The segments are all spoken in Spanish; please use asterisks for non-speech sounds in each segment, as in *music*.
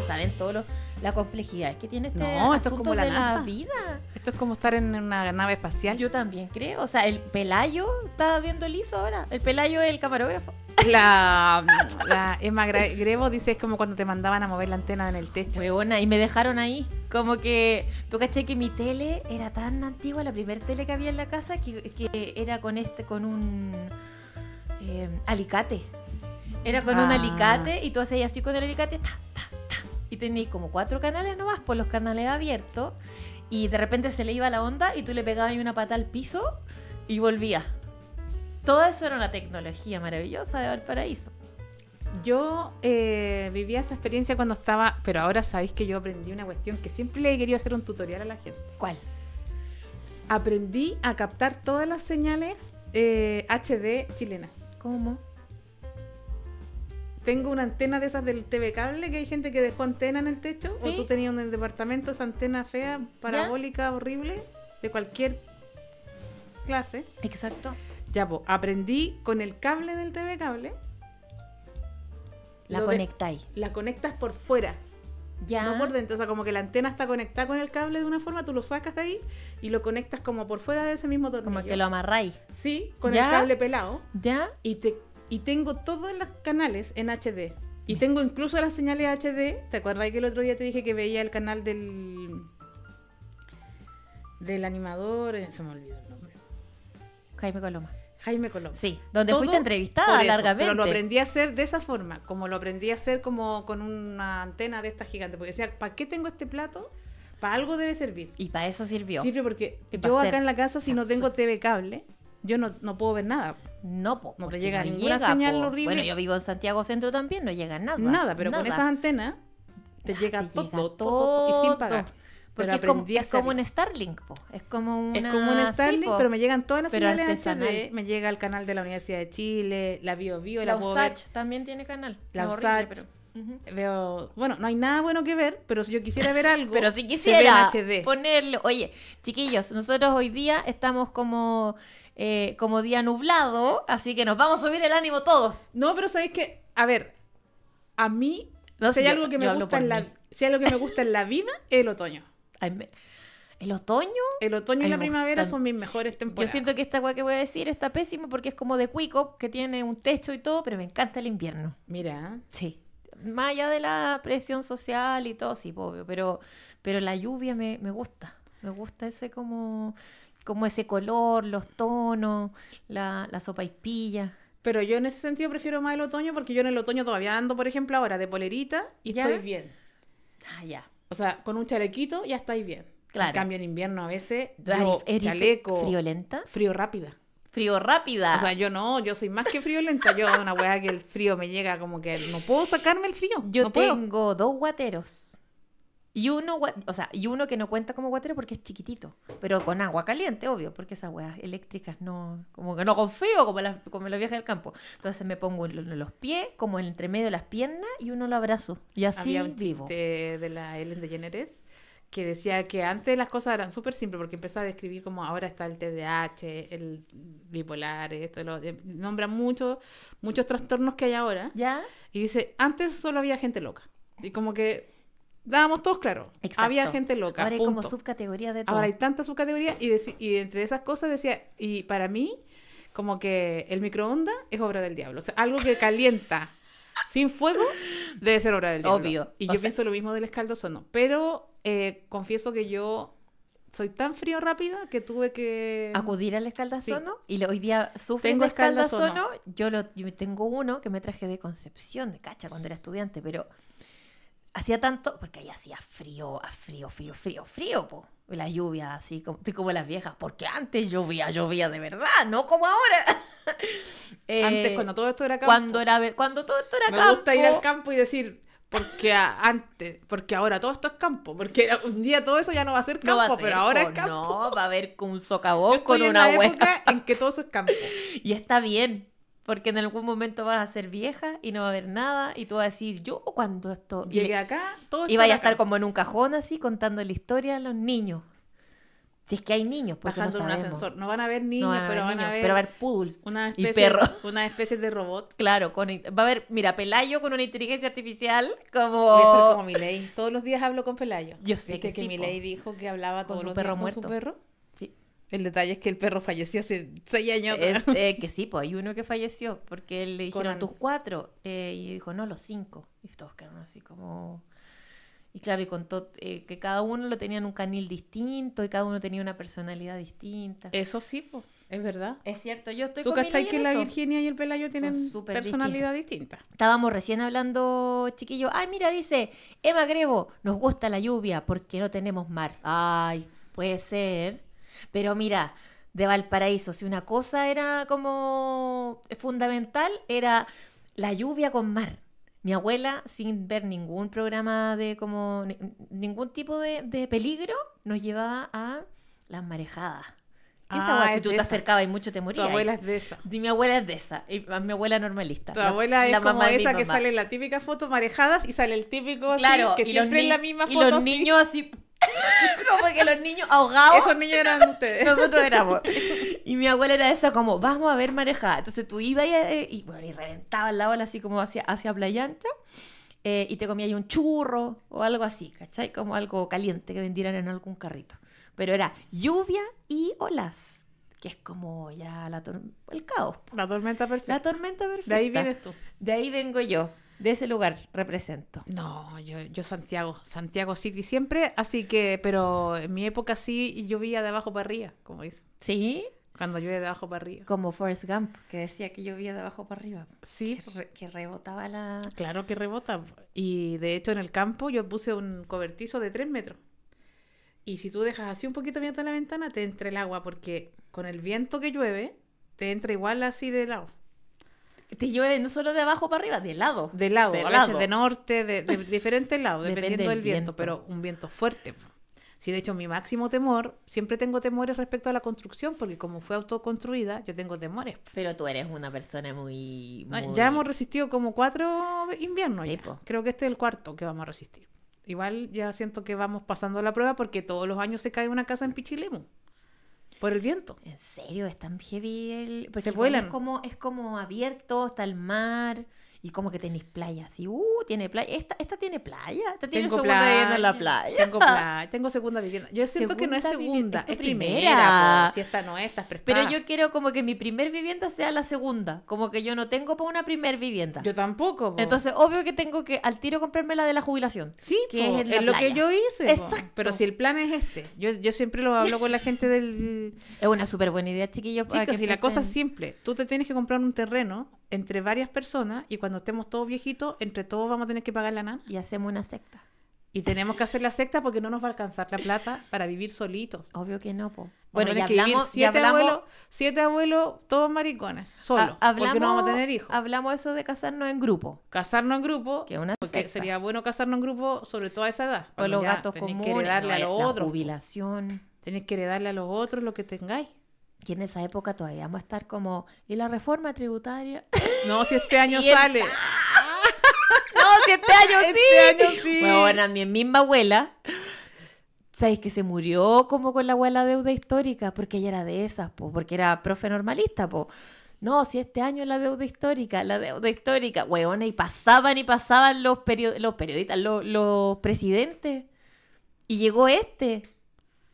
saben todos la complejidad que tiene este asunto como la vida. Esto es como estar en una nave espacial. Yo también creo, o sea, el Pelayo Estaba viendo el ISO ahora, el Pelayo es el camarógrafo. La, Emma Grebo dice es como cuando te mandaban a mover la antena en el techo. Huevona, y me dejaron ahí. Como que, tú caché que mi tele era tan antigua, la primer tele que había en la casa, que, era con este, con un eh, alicate. Era con un ah. alicate y tú hacías así con el alicate, está tenéis como cuatro canales nomás, por pues los canales abiertos, y de repente se le iba la onda y tú le pegabas una pata al piso y volvía Todo eso era una tecnología maravillosa de Valparaíso. Yo eh, vivía esa experiencia cuando estaba, pero ahora sabéis que yo aprendí una cuestión que siempre le he querido hacer un tutorial a la gente. ¿Cuál? Aprendí a captar todas las señales HD eh, chilenas. ¿Cómo? Tengo una antena de esas del TV cable, que hay gente que dejó antena en el techo. O tú tenías en el departamento esa antena fea, parabólica, horrible, de cualquier clase. Exacto. Ya, pues, aprendí con el cable del TV cable. La conectáis. La conectas por fuera. Ya. No por dentro. O sea, como que la antena está conectada con el cable de una forma, tú lo sacas de ahí y lo conectas como por fuera de ese mismo tornillo. Como que lo amarráis. Sí, con el cable pelado. Ya. Y te y tengo todos los canales en HD. Y tengo incluso las señales HD. ¿Te acuerdas que el otro día te dije que veía el canal del. del animador? Eh, se me olvidó el nombre. Jaime Coloma. Jaime Coloma. Sí, donde fuiste entrevistada largamente. Pero lo aprendí a hacer de esa forma, como lo aprendí a hacer como con una antena de estas gigantes. Porque decía, ¿para qué tengo este plato? Para algo debe servir. Y para eso sirvió. Sirve porque yo acá en la casa, si no tengo TV cable, yo no, no puedo ver nada. No, no te llega ninguna señal horrible. Bueno, yo vivo en Santiago Centro también, no llega nada. Nada, pero con esas antenas te ah, llega, todo, todo, y sin pagar. Porque es, como, un Starlink, po. es como Es como un Starlink, pero me llegan todas las señales HD, me llega el canal de la Universidad de Chile, la BioBio, Bio, la, la también tiene canal. La horrible, Pero... Veo, bueno, no hay nada bueno que ver, pero si yo quisiera ver algo, *laughs* pero si quisiera ponerlo, oye, chiquillos, nosotros hoy día estamos como eh, como día nublado, así que nos vamos a subir el ánimo todos. No, pero sabéis que, a ver, a mí, no, si, hay algo que me gusta en la, algo que me gusta en la vida, es el otoño. ¿El otoño? El otoño y la primavera son mis mejores temporadas. Yo siento que esta cosa que voy a decir está pésimo porque es como de cuico, que tiene un techo y todo, pero me encanta el invierno. Mira. Sí. Más allá de la presión social y todo, sí, obvio, pero, pero la lluvia me, me gusta. Me gusta ese como como ese color, los tonos, la, la sopa y pilla. Pero yo en ese sentido prefiero más el otoño porque yo en el otoño todavía ando, por ejemplo, ahora de polerita y estoy bien. Ah, ya. O sea, con un chalequito ya estáis bien. Claro. En cambio, en invierno a veces yo chaleco. ¿Friolenta? Frío rápida. Frío rápida. O sea, yo no, yo soy más que friolenta. Yo, una weá que el frío me llega como que no puedo sacarme el frío. Yo tengo dos guateros y uno, o sea, y uno que no cuenta como guatero porque es chiquitito, pero con agua caliente, obvio, porque esas weas eléctricas no, como que no confío, como las, como los viajes del campo. Entonces me pongo en los pies, como entre medio de las piernas, y uno lo abrazo. Y así un vivo. de la Ellen DeGeneres que decía que antes las cosas eran súper simples porque empezaba a describir como ahora está el TDAH, el bipolar, esto, lo, eh, nombra muchos muchos trastornos que hay ahora. ¿Ya? Y dice, antes solo había gente loca. Y como que dábamos todos claro. Había gente loca. Ahora hay como subcategoría de todo. Ahora hay tantas subcategorías y, entre esas cosas decía, y para mí, como que el microondas es obra del diablo. O sea, algo que calienta *laughs* sin fuego debe ser obra del diablo. Obvio. Y yo pienso lo mismo del escaldoso, Pero eh, confieso que yo soy tan frío rápida que tuve que acudir al escaldazono y hoy día sufro tengo de Yo yo tengo uno que me traje de Concepción, de cacha cuando era estudiante, pero hacía tanto, porque ahí hacía frío, ah, frío, frío, frío, frío, po. La lluvia, así como, estoy como las viejas, porque antes llovía, llovía de verdad, no como ahora. *laughs* Eh, antes, cuando todo esto era campo. Cuando, era, cuando todo esto era campo. Me gusta ir al campo y decir, porque antes, porque ahora todo esto es campo, porque un día todo eso ya no va a ser campo, pero ahora es campo. No, va a haber un socavón con una la en que todo eso es campo. *laughs* Y está bien, porque en algún momento vas a ser vieja y no va a haber nada y tú vas a decir, yo cuando esto... Llegué acá, todo... Y vaya a estar como en un cajón así contando la historia a los niños. Si es que hay niños, porque Bajando no un ascensor. No van a haber niños, pero van a haber... Pero poodles una especie, perros. Una especie de robot. Claro, con, va a haber, mira, Pelayo con una inteligencia artificial como... Voy a como Todos los días hablo con Pelayo. Yo sé que, que ley dijo que hablaba con un perro con muerto. perro el detalle es que el perro falleció hace seis años. Eh, *laughs* que sí, pues hay uno que falleció, porque él le dijeron tus cuatro, eh, y dijo, no, los cinco. Y todos quedaron así como... Y claro, y contó eh, que cada uno lo tenían un canil distinto y cada uno tenía una personalidad distinta. Eso sí, pues, es verdad. Es cierto, yo estoy ¿Tú con que la Virginia y el Pelayo tienen personalidad distinta. Estábamos recién hablando, chiquillo. Ay, mira, dice Emma Grebo, nos gusta la lluvia porque no tenemos mar. Ay, puede ser. Pero mira, de Valparaíso, si una cosa era como fundamental, era la lluvia con mar. Mi abuela, sin ver ningún programa de como ningún tipo de, peligro, nos llevaba a las marejadas. Esa ah, esa tú te acercabas y mucho te morías. Tu abuela es de esa. mi abuela es de esa. mi abuela normalista. Tu abuela es la como mamá esa que sale en la típica foto marejadas y sale el típico claro, que siempre es la misma foto. Y los niños así *laughs* como que los niños ahogados. Esos niños eran ustedes. Nosotros éramos. *laughs* Y mi abuela era esa como, vamos a ver marejada. Entonces tú ibas y, eh, y, bueno, y reventaba la ola así como hacia, hacia playa ancha. Eh, y te comías un churro o algo así, ¿cachai? Como algo caliente que vendieran en algún carrito. Pero era lluvia y olas que es como ya la el caos. La tormenta perfecta. La tormenta perfecta. De ahí vienes tú. De ahí vengo yo de ese lugar represento. No, yo, Santiago, Santiago City siempre, así que, pero en mi época sí llovía de abajo para arriba, como dice ¿Sí? Cuando llueve de abajo para arriba. Como Forrest Gump, que decía que llovía de abajo para arriba. Sí. Que, rebotaba la... Claro que rebota. Y de hecho en el campo yo puse un cobertizo de tres metros. Y si tú dejas así un poquito abierta la ventana, te entra el agua, porque con el viento que llueve, te entra igual así de lado. Te llueve no solo de abajo para arriba, de lado. De lado, de de norte, de, *laughs* diferentes lados, dependiendo del viento, pero un viento fuerte. Sí, de hecho, mi máximo temor, siempre tengo temores respecto a la construcción, porque como fue autoconstruida, yo tengo temores. Pero tú eres una persona muy... ya hemos resistido como cuatro inviernos. Creo que este es el cuarto que vamos a resistir. Igual ya siento que vamos pasando la prueba porque todos los años se cae una casa en Pichilemu. Por el viento. En serio, es tan heavy el... Se vuelan. Es como, es como abierto, hasta el mar. Y como que tenéis playa, así, uh, tiene playa. Esta, esta tiene playa. Esta tiene tengo segunda playa, vivienda en la playa. Tengo playa, *laughs* tengo segunda vivienda. Yo siento que no es segunda, es, primera. si esta no es, esta es prestada. Pero yo quiero como que mi primer vivienda sea la segunda. Como que yo no tengo para una primer vivienda. Yo tampoco. Entonces, obvio que tengo que al tiro comprarme la de la jubilación. Sí, que es, lo que yo hice. Exacto. Pero si el plan es este, yo, yo siempre lo hablo con la gente del. *laughs* Es una súper buena idea, chiquillos. Chicos, y si la cosa es simple. Tú te tienes que comprar un terreno entre varias personas y cuando cuando estemos todos viejitos, entre todos vamos a tener que pagar la nana. Y hacemos una secta. Y tenemos que hacer la secta porque no nos va a alcanzar la plata para vivir solitos. Obvio que no, po. Bueno, ya hablamos, siete abuelos, siete abuelos, todos maricones, solos, porque no vamos a tener hijos. Hablamos eso de casarnos en grupo. Casarnos en grupo, que una porque sería bueno casarnos en grupo, sobre todo a esa edad. O los gatos comunes, que heredarle a los otros, jubilación. Tenéis que heredarle a los otros lo que tengáis. Y en esa época todavía vamos a estar como, ¿y la reforma tributaria? No, si este *laughs* año sale. *laughs* no, si este año este sí. Bueno, mi misma abuela, ¿sabes que se murió como con la abuela deuda histórica? Porque ella era de esas, po, porque era profe normalista, po. No, si este año la deuda histórica, la deuda histórica, huevona, y pasaban y pasaban los, los periodistas, los, presidentes. Y llegó este.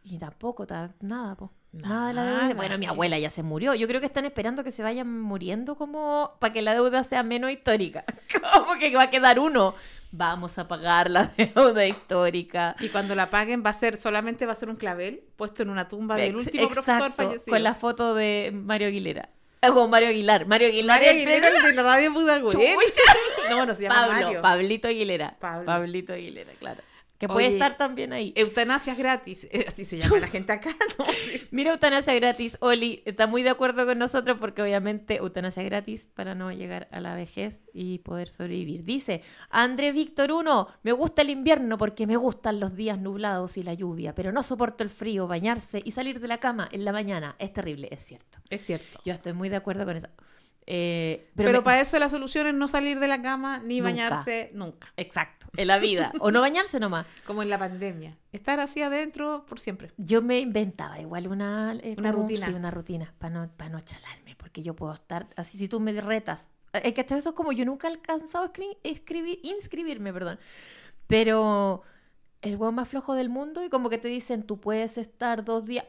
Y tampoco, nada, pues Nada Bueno, mi abuela ya se murió. Yo creo que están esperando que se vayan muriendo como para que la deuda sea menos histórica. *laughs* Como que va a quedar uno. Vamos a pagar la *laughs* deuda histórica. Y cuando la paguen va a ser, solamente va a ser un clavel puesto en una tumba del último profesor fallecido. Con la foto de Mario Aguilera. Ah, con Mario Aguilar. Mario Aguilar. Mario la No, bueno, se llama Pablo, Pablito Aguilera. Pablito Aguilera, claro que puede estar también ahí. Eutanasia gratis, eh, así se llama la *laughs* gente acá. *laughs* Mira, eutanasia gratis, Oli está muy de acuerdo con nosotros porque obviamente eutanasia gratis para no llegar a la vejez y poder sobrevivir. Dice, André Víctor 1, me gusta el invierno porque me gustan los días nublados y la lluvia, pero no soporto el frío, bañarse y salir de la cama en la mañana. Es terrible, es cierto. Es cierto. Yo estoy muy de acuerdo con eso. Eh, pero, para eso la solución es no salir de la cama ni bañarse nunca. Exacto, en la vida. o no bañarse nomás. *laughs* Como en la pandemia. Estar así adentro por siempre. Yo me inventaba igual una, eh, una rutina. una rutina para no, para no chalarme, porque yo puedo estar así si tú me retas. Eh, es que hasta eso es como yo nunca he alcanzado a escribir, inscribirme, perdón. Pero el huevo más flojo del mundo y como que te dicen, tú puedes estar dos días.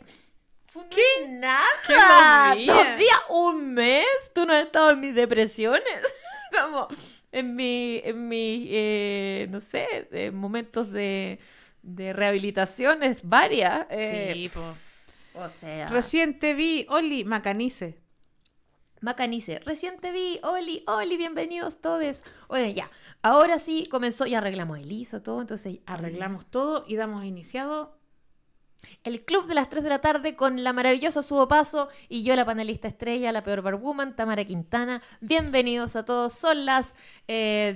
¿Qué? Nada. dos días? un mes. Tú no has estado en mis depresiones. *laughs* Como en mi, en mis, eh, no sé, eh, momentos de, rehabilitaciones varias. Eh, sí, O sea. reciente vi, Oli, Macanice. Macanice, reciente vi, Oli, Oli, bienvenidos todos. Oye, ya, ahora sí comenzó y arreglamos el ISO, todo, entonces... Arreglamos todo y damos iniciado el Club de las 3 de la tarde con la maravillosa Subo Paso y yo, la panelista estrella, la peor barwoman, Tamara Quintana. Bienvenidos a todos. Son las eh,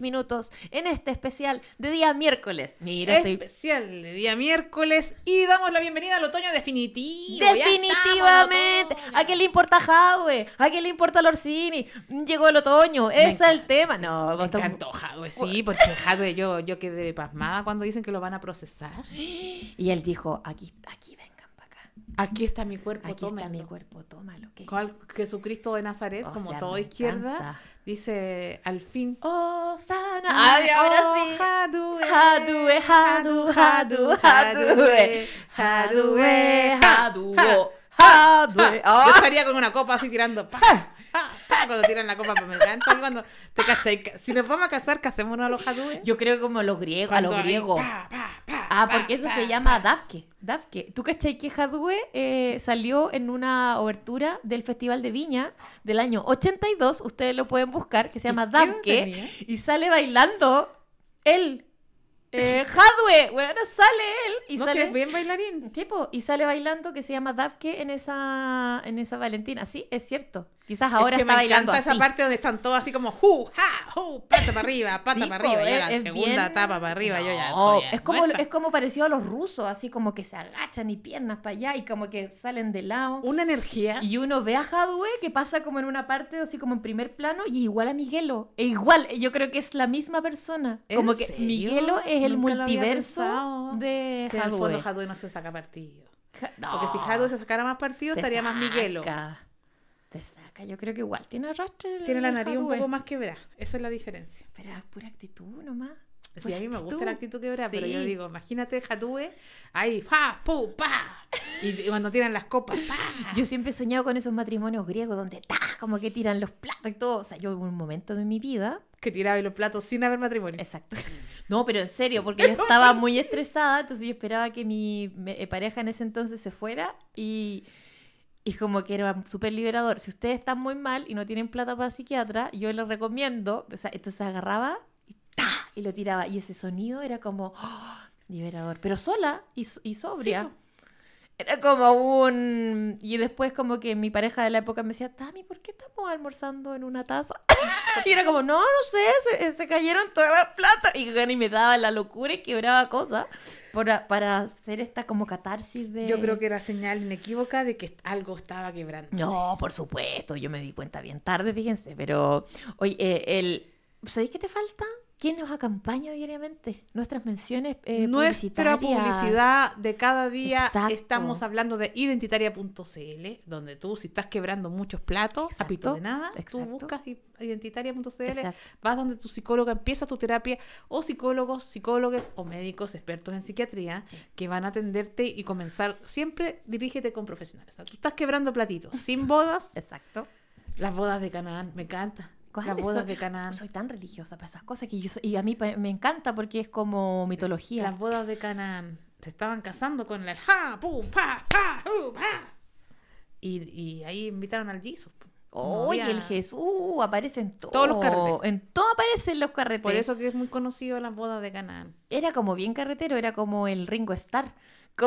minutos en este especial de día miércoles. Mira, especial de día miércoles y damos la bienvenida al otoño definitivo. Definitivamente. ¿A qué le importa Jadwe? ¿A qué le importa Lorcini? Llegó el otoño. Ese es el tema. no, me encantó Jadwe, sí, porque Jadwe yo, yo quedé pasmada cuando dicen que lo van a procesar. Y él dijo, aquí, aquí vengan para acá. Aquí está mi cuerpo, aquí tómalo. Aquí está mi cuerpo, tómalo. ¿qué? Con Jesucristo de Nazaret, o como sea, toda izquierda, encanta. dice, al fin. Oh, sana. Ay, ahora sí. jadue, jadue, jadue, jadue, jadue, jadue, jadue. Yo estaría con una copa así tirando. ¡pah! *laughs* cuando tiran la copa, pero pues me encanta cuando te cachai. Si nos vamos a casar, casémonos a los tuya. Yo creo como los griegos, a los griegos. ah, porque eso se llama Dafke Dafke ¿Tú cachai que Hadwe eh, salió en una obertura del Festival de Viña del año 82? Ustedes lo pueden buscar, que se llama Dafke Y sale bailando él. Eh, Hadwe, bueno, sale él y sale bien bailarín. Tipo, y sale bailando que se llama Dafke en esa en esa Valentina. Sí, es cierto. Quizás ahora es que está me bailando esa parte donde están todos así como, Pata para arriba, pata para arriba. la segunda para arriba, yo ya. es, como, es como parecido a los rusos, así como que se agachan y piernas para allá y como que salen de lado. Una energía. Y uno ve a Hadwe que pasa como en una parte, así como en primer plano, y igual a Miguelo. E igual, yo creo que es la misma persona. Como que Miguelo es el multiverso de Hadwe. no se saca partido. Porque si Hadwe se sacara más partido, estaría más Miguelo te saca. Yo creo que igual tiene arrastre. Tiene la nariz un poco más quebrada. Esa es la diferencia. Pero es pura actitud nomás. Sí, a mí me gusta la actitud quebrada, pero yo digo, imagínate jatube, ahí, pa, pu, pa, y cuando tiran las copas, pa. *laughs* Yo siempre he soñado con esos matrimonios griegos donde, ta, como que tiran los platos y todo. O sea, yo hubo un momento de mi vida... Que tiraba los platos sin haber matrimonio. Exacto. *laughs* No, pero en serio, porque *laughs* yo estaba muy estresada, entonces yo esperaba que mi eh, pareja en ese entonces se fuera y y como que era súper liberador. Si ustedes están muy mal y no tienen plata para psiquiatra, yo les recomiendo. O sea, entonces agarraba y lo tiraba. Y ese sonido era como ¡oh! liberador. Pero sola y, sobria. Era como un... Y después como que mi pareja de la época me decía, Tami, ¿por qué estamos almorzando en una taza? *laughs* Y era como, no, no sé, se, eh, cayeron todas las plata Y, y me daba la locura y quebraba cosas para, hacer esta como catarsis de... Yo creo que era señal inequívoca de que algo estaba quebrando. No, por supuesto, yo me di cuenta bien tarde, fíjense, pero... Oye, eh, el... ¿Sabéis qué te falta? ¿Quién nos acompaña diariamente? Nuestras menciones eh, Nuestra publicidad de cada día. Estamos hablando de identitaria.cl, donde tú, si estás quebrando muchos platos, apito de nada, tú buscas identitaria.cl, vas donde tu psicóloga empieza tu terapia, o psicólogos, psicólogos o médicos expertos en psiquiatría que van a atenderte y comenzar. Siempre dirígete con profesionales. tú estás quebrando platitos, sin bodas. Exacto. Las bodas de Canadá me encanta las bodas de Canaán. Soy tan religiosa para esas cosas que yo y a mí me encanta porque es como mitología. Las bodas de Canaán. Se estaban casando con el ja, pum, pa, Y, ahí invitaron al Jesús. oh, el Jesús aparece en todos los carreteros. En todo aparecen los carretes. Por eso que es muy conocido las bodas de Canaán. Era como bien carretero, era como el Ringo star. *laughs*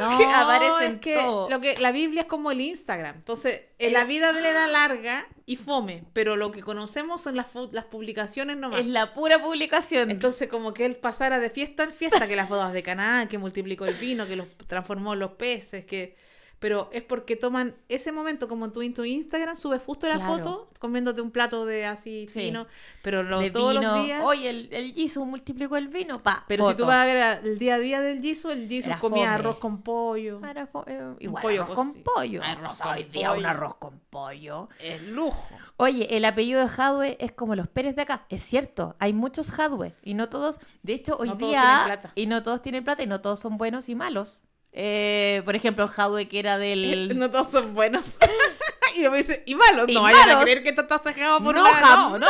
no, que que Lo que, la Biblia es como el Instagram. Entonces, la, vida de la era ah. larga y fome, pero lo que conocemos son las, las publicaciones nomás. Es la pura publicación. Entonces, como que él pasara de fiesta en fiesta, que las bodas de Canaán, que multiplicó el vino, que los transformó los peces, que pero es porque toman ese momento, como tú en tu Instagram subes justo la foto comiéndote un plato de así vino pero lo, de todos los días. Oye, el, el multiplicó el vino, pa. Pero si tú vas a ver el día a día del Jisoo, el Jisoo comía arroz con pollo. Era eh, igual, pollo arroz con pollo. Arroz con Hoy día un arroz con pollo. Es lujo. Oye, el apellido de Hadwe es como los Pérez de acá. Es cierto, hay muchos Hadwe y no todos. De hecho, hoy día. Y no todos tienen plata y no todos son buenos y malos. Eh, por ejemplo, Hadwe que era del. *laughs* No todos son buenos. *laughs* y me dice, y malos. no hay vayan a creer que está por un no, no,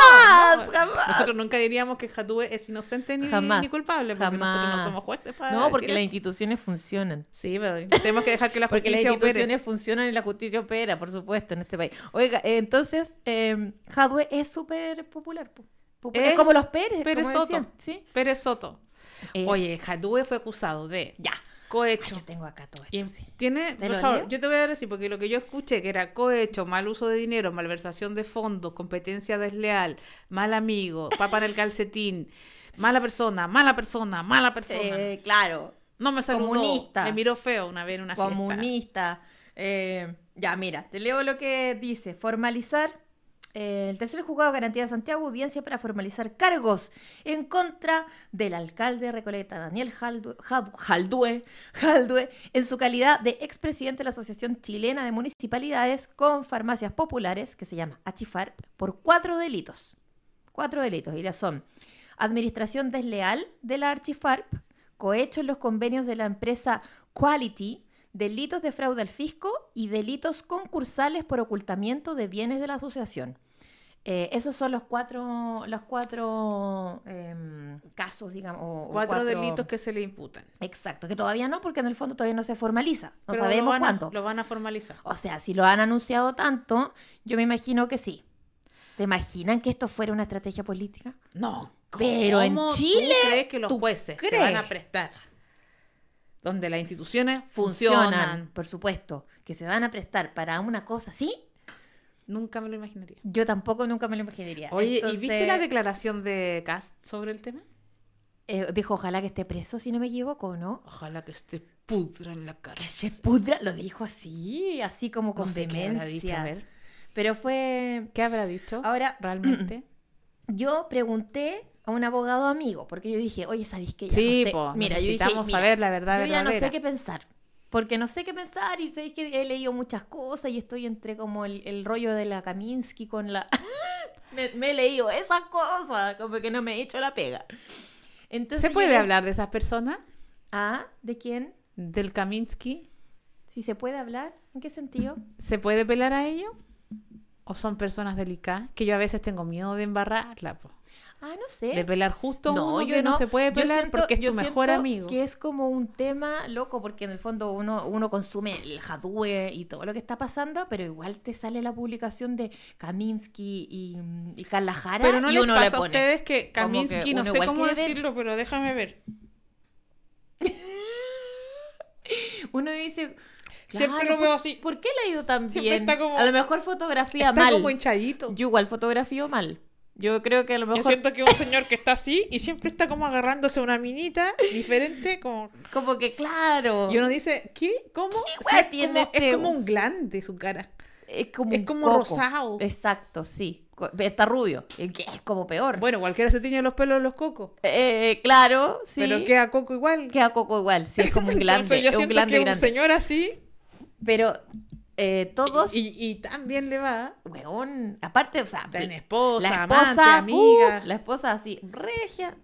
jamás. Nosotros nunca diríamos que Hadwe es inocente ni, culpable. Porque nosotros no somos jueces para No, porque las instituciones funcionan. Sí, pero tenemos que dejar que la *laughs* Porque las instituciones funcionen funcionan y la justicia opera, por supuesto, en este país. Oiga, eh, entonces, eh, Hadwe es súper popular. Es, como los Pérez. Pérez Soto. ¿sí? Pérez Soto. Eh. Oye, Jadue fue acusado de. Ya. Cohecho. yo tengo acá todo Tiene, yo te voy a decir, porque lo que yo escuché que era cohecho, mal uso de dinero, malversación de fondos, competencia desleal, mal amigo, papa en el calcetín, mala persona, mala persona, mala persona. Eh, claro. No me saludó. Comunista. Me miró feo una vez en una Comunista. fiesta. Comunista. Eh, ya, mira, te leo lo que dice. Formalizar el tercer juzgado garantía de Santiago, audiencia para formalizar cargos en contra del alcalde de Recoleta, Daniel Jaldue, en su calidad de expresidente de la Asociación Chilena de Municipalidades con Farmacias Populares, que se llama HFARP, por cuatro delitos. Cuatro delitos, y las son administración desleal de la Archifarp, cohecho en los convenios de la empresa Quality, delitos de fraude al fisco y delitos concursales por ocultamiento de bienes de la asociación. Eh, esos son los cuatro, los cuatro em, casos, digamos. cuatro, delitos que se le imputan. Exacto, que todavía no, porque en el fondo todavía no se formaliza. No sabemos cuánto. lo van a formalizar. O sea, si lo han anunciado tanto, yo me imagino que sí. ¿Te imaginan que esto fuera una estrategia política? No. Pero en Chile. ¿Tú crees que los jueces se van a prestar? Donde las instituciones funcionan. Por supuesto, que se van a prestar para una cosa así. Nunca me lo imaginaría. Yo tampoco nunca me lo imaginaría. Oye, ¿y viste la declaración de Cast sobre el tema? Eh, dijo, ojalá que esté preso, si no me equivoco, ¿no? Ojalá que esté pudra en la cárcel. Que se pudra, lo dijo así, así como con demencia. dicho, a ver. Pero fue... ¿Qué habrá dicho? Ahora, realmente. *clears throat* yo pregunté a un abogado amigo, porque yo dije, oye, ¿sabéis qué? no mira, necesitamos yo saber la verdad. Yo ya no sé qué pensar porque no sé qué pensar y sé que he leído muchas cosas y estoy entre como el, rollo de la Kaminsky con la... *laughs* me, he leído esas cosas, como que no me he hecho la pega. Entonces, ¿Se puede hablar de esas personas? Ah, ¿de quién? Del Kaminsky. Si se puede hablar, ¿en qué sentido? ¿Se puede pelar a ellos? ¿O son personas delicadas? Que yo a veces tengo miedo de embarrarla. pues. Ah, no sé. De pelar justo no, no, se puede pelar porque es tu mejor amigo. Que es como un tema loco, porque en el fondo uno, uno consume el jadúe y todo lo que está pasando, pero igual te sale la publicación de Kaminsky y, y Jara Pero no y uno le pone, a ustedes que Kaminsky, no sé cómo decirlo, pero déjame ver. *laughs* uno dice. Siempre lo veo así. ¿Por qué le ha ido tan bien? A lo mejor fotografía mal. Como hinchadito. Yo igual fotografío mal. Yo creo que a lo mejor. Yo siento que un señor que está así y siempre está como agarrándose una minita diferente, como. Como que claro. Y uno dice, ¿qué? ¿Cómo? es, como, este un glande su cara. Es como, es como rosado. Exacto, sí. Está rubio. Es como peor. Bueno, cualquiera se tiñe los pelos de los cocos. Eh, eh, claro, sí. Pero queda coco igual. Queda coco igual, sí. Es como un *laughs* glande. un un señor así. Pero eh, todos. Y, también le va, Aparte, o sea, la esposa, la uh, amiga. la esposa así, regia.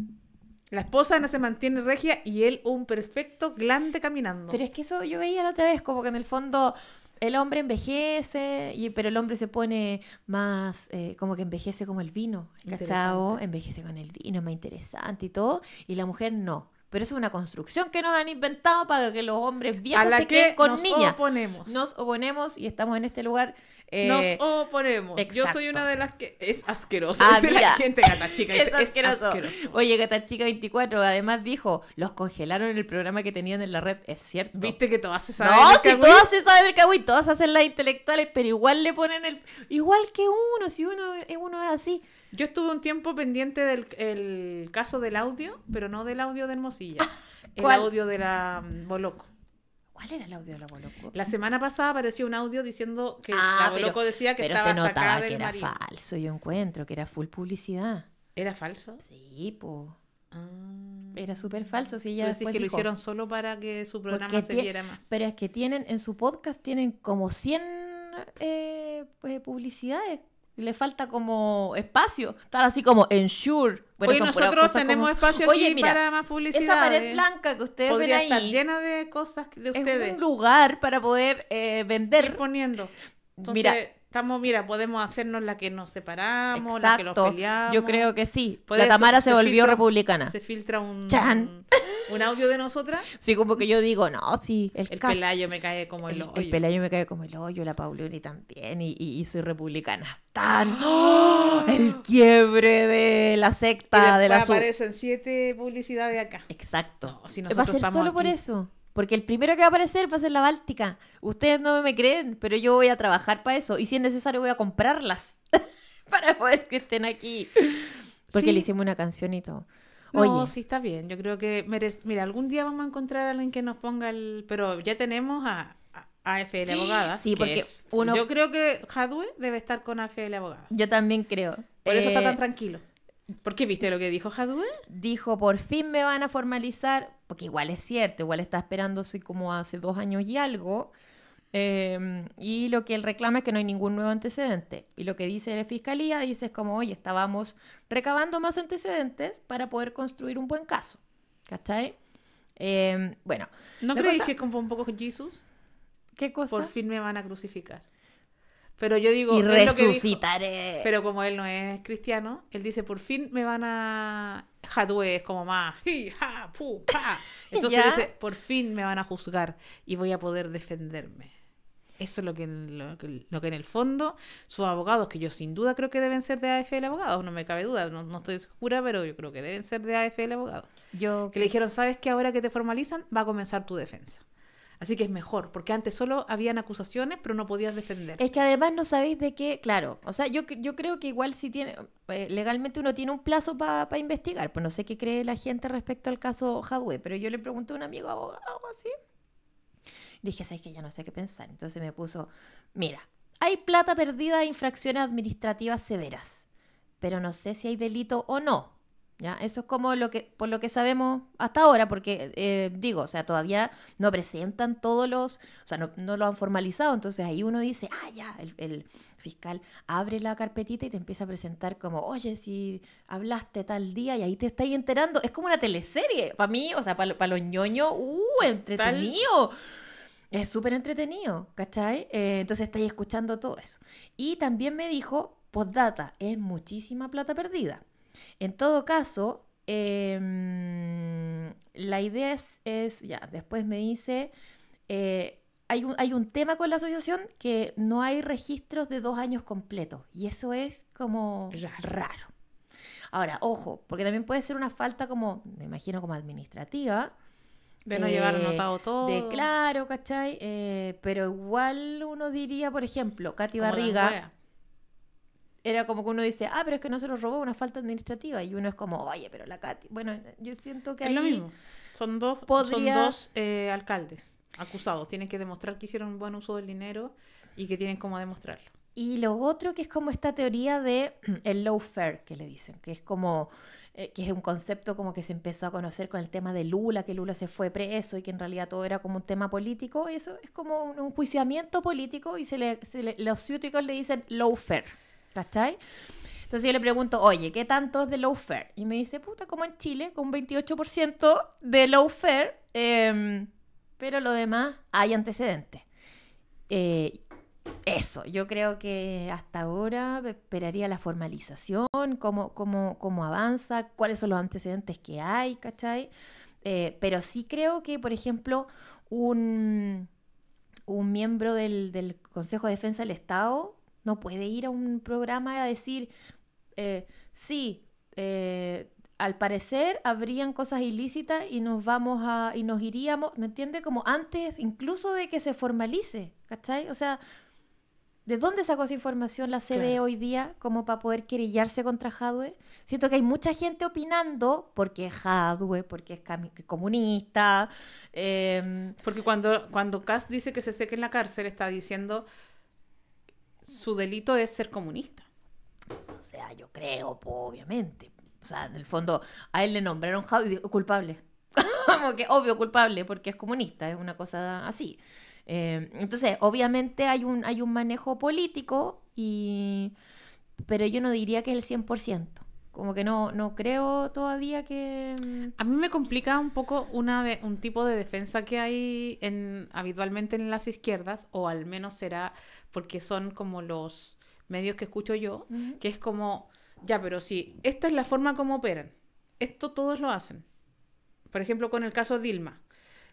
La esposa no se mantiene regia y él un perfecto glande caminando. Pero es que eso yo veía la otra vez, como que en el fondo el hombre envejece, y, pero el hombre se pone más, eh, como que envejece como el vino, ¿cachao? Envejece con el vino, más interesante y todo, y la mujer no pero es una construcción que nos han inventado para que los hombres viejos se con niñas. Nos oponemos. Nos oponemos y estamos en este lugar nos eh, oponemos. Yo soy una de las que es asqueroso. Ah, es gente gata chica. *laughs* es, asqueroso. Oye, gata chica 24 además dijo, los congelaron en el programa que tenían en la red. Es cierto. Viste que todas se saben. No, si todas se saben el todas hacen las intelectuales, pero igual le ponen el... Igual que uno, si uno, eh, uno es así. Yo estuve un tiempo pendiente del caso del audio, pero no del audio de Hermosilla. *laughs* El audio de la mm, Boloco. ¿Cuál era el audio de la loco? La semana pasada apareció un audio diciendo que ah, el loco decía que pero se notaba que era falso. Yo encuentro que era full publicidad. ¿Era falso? Sí, po. Ah. Era súper falso. Si ella decís que lo hicieron solo para que su programa se viera más. Pero es que tienen, en su podcast tienen como 100 eh, pues, publicidades le falta como espacio. tal así como ensure. Oye, nosotros tenemos espacio aquí para más publicidad. Esa pared blanca que ustedes ven ahí. Estar llena de cosas de ustedes. Es un lugar para poder eh, vender. Ir poniendo. Entonces, Estamos, mira, podemos hacernos la que nos separamos, la que nos peleamos. Yo creo que sí. La Tamara se, volvió republicana. Se filtra un, *laughs* un, audio de nosotras. Sí, como que yo digo, no, sí. El, el pelayo me cae como el, hoyo. El pelayo me cae como el hoyo, la Paulini también, y, y, soy republicana. ¡Tan! *gasps* El quiebre de la secta de la aparecen siete publicidades acá. Exacto. No, si Va a ser solo por eso. Porque el primero que va a aparecer va a ser la Báltica. Ustedes no me creen, pero yo voy a trabajar para eso. Y si es necesario, voy a comprarlas *laughs* para poder que estén aquí. Porque le hicimos una canción y todo. No, sí está bien. Yo creo que Mira, algún día vamos a encontrar a alguien que nos ponga el... Pero ya tenemos a, AFL Abogada. Sí, porque uno... Yo creo que Hadwe debe estar con AFL Abogada. Yo también creo. Por eso está eh, tan tranquilo. ¿Por qué viste lo que dijo Hadwe? Dijo, por fin me van a formalizar, porque igual es cierto, igual está esperándose como hace dos años y algo. Em, y lo que él reclama es que no hay ningún nuevo antecedente. Y lo que dice la fiscalía dice es como, oye, estábamos recabando más antecedentes para poder construir un buen caso. ¿Cachai? Em, bueno. ¿No crees que como un poco Jesús? ¿Qué cosa? Por fin me van a crucificar. Pero yo digo. Y resucitaré. pero como él no es cristiano, él dice: por fin me van a. Jadue es como más. *laughs* Entonces dice: por fin me van a juzgar y voy a poder defenderme. Eso es lo que, en, lo, que en el fondo sus abogados, que yo sin duda creo que deben ser de AFL abogados, no me cabe duda, no, estoy segura, pero yo creo que deben ser de AFL abogados. Yo... Que le dijeron, ¿sabes que ahora que te formalizan va a comenzar tu defensa? Así que es mejor, porque antes solo habían acusaciones, pero no podías defender. Es que además no sabéis de qué, claro, o sea, yo, yo creo que igual si tiene, eh, legalmente uno tiene un plazo para investigar, pues no sé qué cree la gente respecto al caso Hadwe, pero yo le pregunté a un amigo abogado así, dije, sabes que ya no sé qué pensar, entonces me puso, mira, hay plata perdida e infracciones administrativas severas, pero no sé si hay delito o no. Eso es como lo que, por lo que sabemos hasta ahora, porque eh, digo, o sea, todavía no presentan todos los, o sea, no, lo han formalizado, entonces ahí uno dice, ah, ya, el, fiscal abre la carpetita y te empieza a presentar como, oye, si hablaste tal día y ahí te estáis enterando, es como una teleserie, para mí, o sea, para los ñoños, uh, entretenido. Es súper entretenido, ¿cachai? Eh, entonces estáis escuchando todo eso. Y también me dijo, postdata, es muchísima plata perdida. En todo caso, em, la idea es, ya, después me dice, eh, hay, un, tema con la asociación que no hay registros de dos años completos y eso es como raro. Ahora, ojo, porque también puede ser una falta como, me imagino, como administrativa. De no llevar eh, anotado todo. De claro, ¿cachai? Eh, pero igual uno diría, por ejemplo, Katy Barriga era como que uno dice, ah, pero es que no se lo robó, una falta administrativa. Y uno es como, oye, pero la Katy. Bueno, yo siento que. Es lo mismo. Son dos, son dos eh, alcaldes acusados. Tienen que demostrar que hicieron un buen uso del dinero y que tienen cómo demostrarlo. Y lo otro que es como esta teoría de *clears throat* el fair que le dicen, que es como eh, que es un concepto como que se empezó a conocer con el tema de Lula, que Lula se fue preso y que en realidad todo era como un tema político, eso es como un, un político y se, le, los ciúticos le dicen fair. ¿Cachai? Entonces yo le pregunto, oye, ¿qué tanto es de low fare? Y me dice, puta, como en Chile, con un 28% de low fare, em, pero lo demás hay antecedentes. Eh, eso, yo creo que hasta ahora esperaría la formalización, cómo, cómo, avanza, cuáles son los antecedentes que hay, ¿cachai? Eh, pero sí creo que, por ejemplo, un, un miembro del, del Consejo de Defensa del Estado no puede ir a un programa a decir, eh, sí, eh, al parecer habrían cosas ilícitas y nos vamos a y nos iríamos, ¿me entiende? Como antes incluso de que se formalice, ¿cachai? O sea, ¿de dónde sacó esa información la CDE hoy día como para poder querellarse contra Jadwe? Siento que hay mucha gente opinando porque es Jadwe, porque es comunista. Em, porque cuando, cuando Cass dice que se seque en la cárcel, está diciendo su delito es ser comunista. O sea, yo creo, obviamente. O sea, en el fondo, a él le nombraron culpable. *laughs* Como que obvio culpable, porque es comunista, es una cosa así. Eh, entonces, obviamente hay un, hay un manejo político, y... pero yo no diría que es el 100% como que no, no creo todavía que... Mm, a mí me complica un poco una un tipo de defensa que hay en, habitualmente en las izquierdas, o al menos será porque son como los medios que escucho yo, que es como, ya, pero sí, esta es la forma como operan. Esto todos lo hacen. Por ejemplo, con el caso Dilma.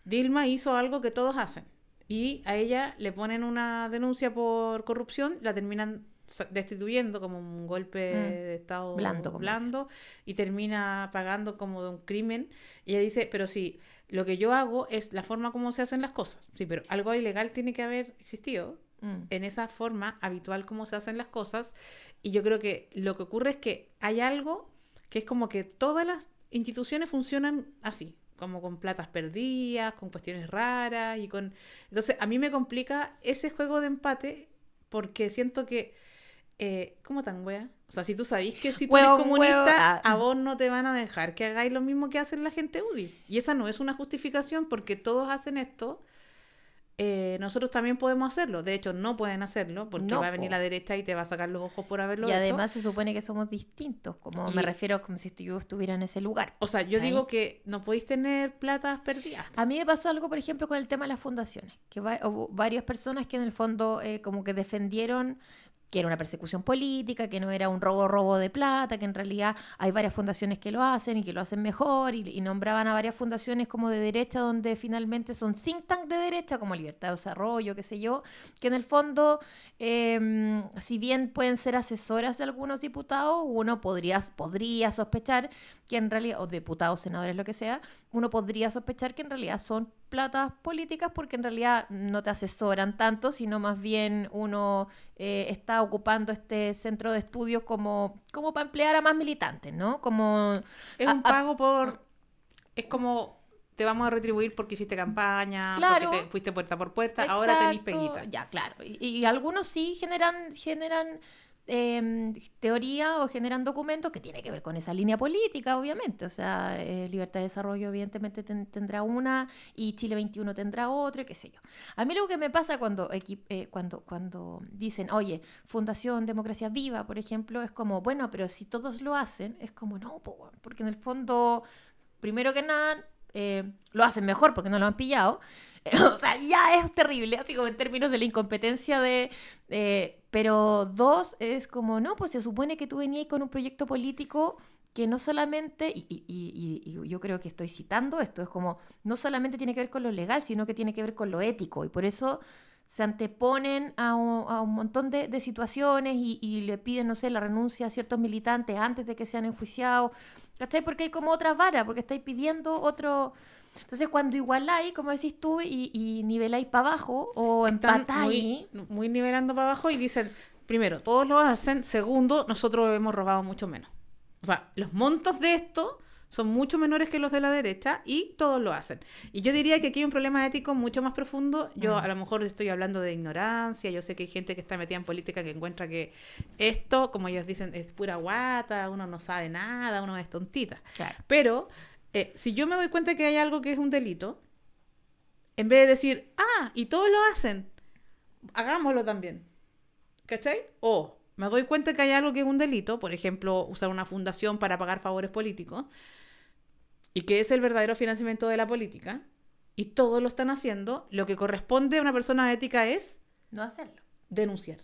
Dilma hizo algo que todos hacen. Y a ella le ponen una denuncia por corrupción, la terminan destituyendo como un golpe mm. de Estado blando, y termina pagando como de un crimen. Y ella dice, pero sí, lo que yo hago es la forma como se hacen las cosas. Sí, pero algo ilegal tiene que haber existido mm. en esa forma habitual como se hacen las cosas. Y yo creo que lo que ocurre es que hay algo que es como que todas las instituciones funcionan así, como con platas perdidas, con cuestiones raras y con... Entonces, a mí me complica ese juego de empate porque siento que eh, ¿Cómo tan wea? O sea, si tú sabís que si tú eres comunista, ah. a vos no te van a dejar que hagáis lo mismo que hacen la gente UDI. Y esa no es una justificación porque todos hacen esto. Eh, nosotros también podemos hacerlo. De hecho, no pueden hacerlo porque va a venir la derecha y te va a sacar los ojos por haberlo y hecho. Y además se supone que somos distintos, como me refiero como si yo estuviera en ese lugar. O sea, yo digo que no podéis tener platas perdidas. A mí me pasó algo, por ejemplo, con el tema de las fundaciones, que hubo varias personas que en el fondo eh, como que defendieron que era una persecución política, que no era un robo robo de plata, que en realidad hay varias fundaciones que lo hacen y que lo hacen mejor y, nombraban a varias fundaciones como de derecha donde finalmente son think tank de derecha como Libertad de Desarrollo, qué sé yo, que en el fondo em, si bien pueden ser asesoras de algunos diputados, uno podría, podría sospechar que en realidad, o diputados, senadores, lo que sea, uno podría sospechar que en realidad son platas políticas porque en realidad no te asesoran tanto, sino más bien uno eh, está ocupando este centro de estudios como, como para emplear a más militantes, ¿no? Como es un pago por... Es como te vamos a retribuir porque hiciste campaña, porque fuiste puerta por puerta, ahora tenés peguita. Ya, claro. Y, y algunos sí generan, generan Em, teoría o generan documentos que tiene que ver con esa línea política, obviamente. O sea, eh, libertad de desarrollo evidentemente tendrá una y Chile 21 tendrá otro y qué sé yo. A mí lo que me pasa cuando, eh, cuando, cuando dicen, oye, Fundación Democracia Viva, por ejemplo, es como, bueno, pero si todos lo hacen, es como, no, porque en el fondo, primero que nada, eh, lo hacen mejor porque no lo han pillado. *laughs* o sea, ya es terrible, así como en términos de la incompetencia de... Eh, pero dos, es como, no, pues se supone que tú venías con un proyecto político que no solamente, y, yo creo que estoy citando esto, es como, no solamente tiene que ver con lo legal, sino que tiene que ver con lo ético, y por eso se anteponen a un, montón de, situaciones y, le piden, no sé, la renuncia a ciertos militantes antes de que sean enjuiciados, Porque hay como otra vara, porque estáis pidiendo otro... Entonces, cuando igualáis, como decís tú, y, y niveláis para abajo o en empatáis. Muy, nivelando para abajo y dicen, primero, todos lo hacen. Segundo, nosotros hemos robado mucho menos. O sea, los montos de esto son mucho menores que los de la derecha y todos lo hacen. Y yo diría que aquí hay un problema ético mucho más profundo. Yo mm. a lo mejor estoy hablando de ignorancia, yo sé que hay gente que está metida en política que encuentra que esto, como ellos dicen, es pura guata, uno no sabe nada, uno es tontita. Pero eh, si yo me doy cuenta que hay algo que es un delito, en vez de decir, ah, y todos lo hacen, hagámoslo también. ¿Cachai? O me doy cuenta que hay algo que es un delito, por ejemplo, usar una fundación para pagar favores políticos, y que es el verdadero financiamiento de la política, y todos lo están haciendo, lo que corresponde a una persona ética es... No hacerlo. Denunciar.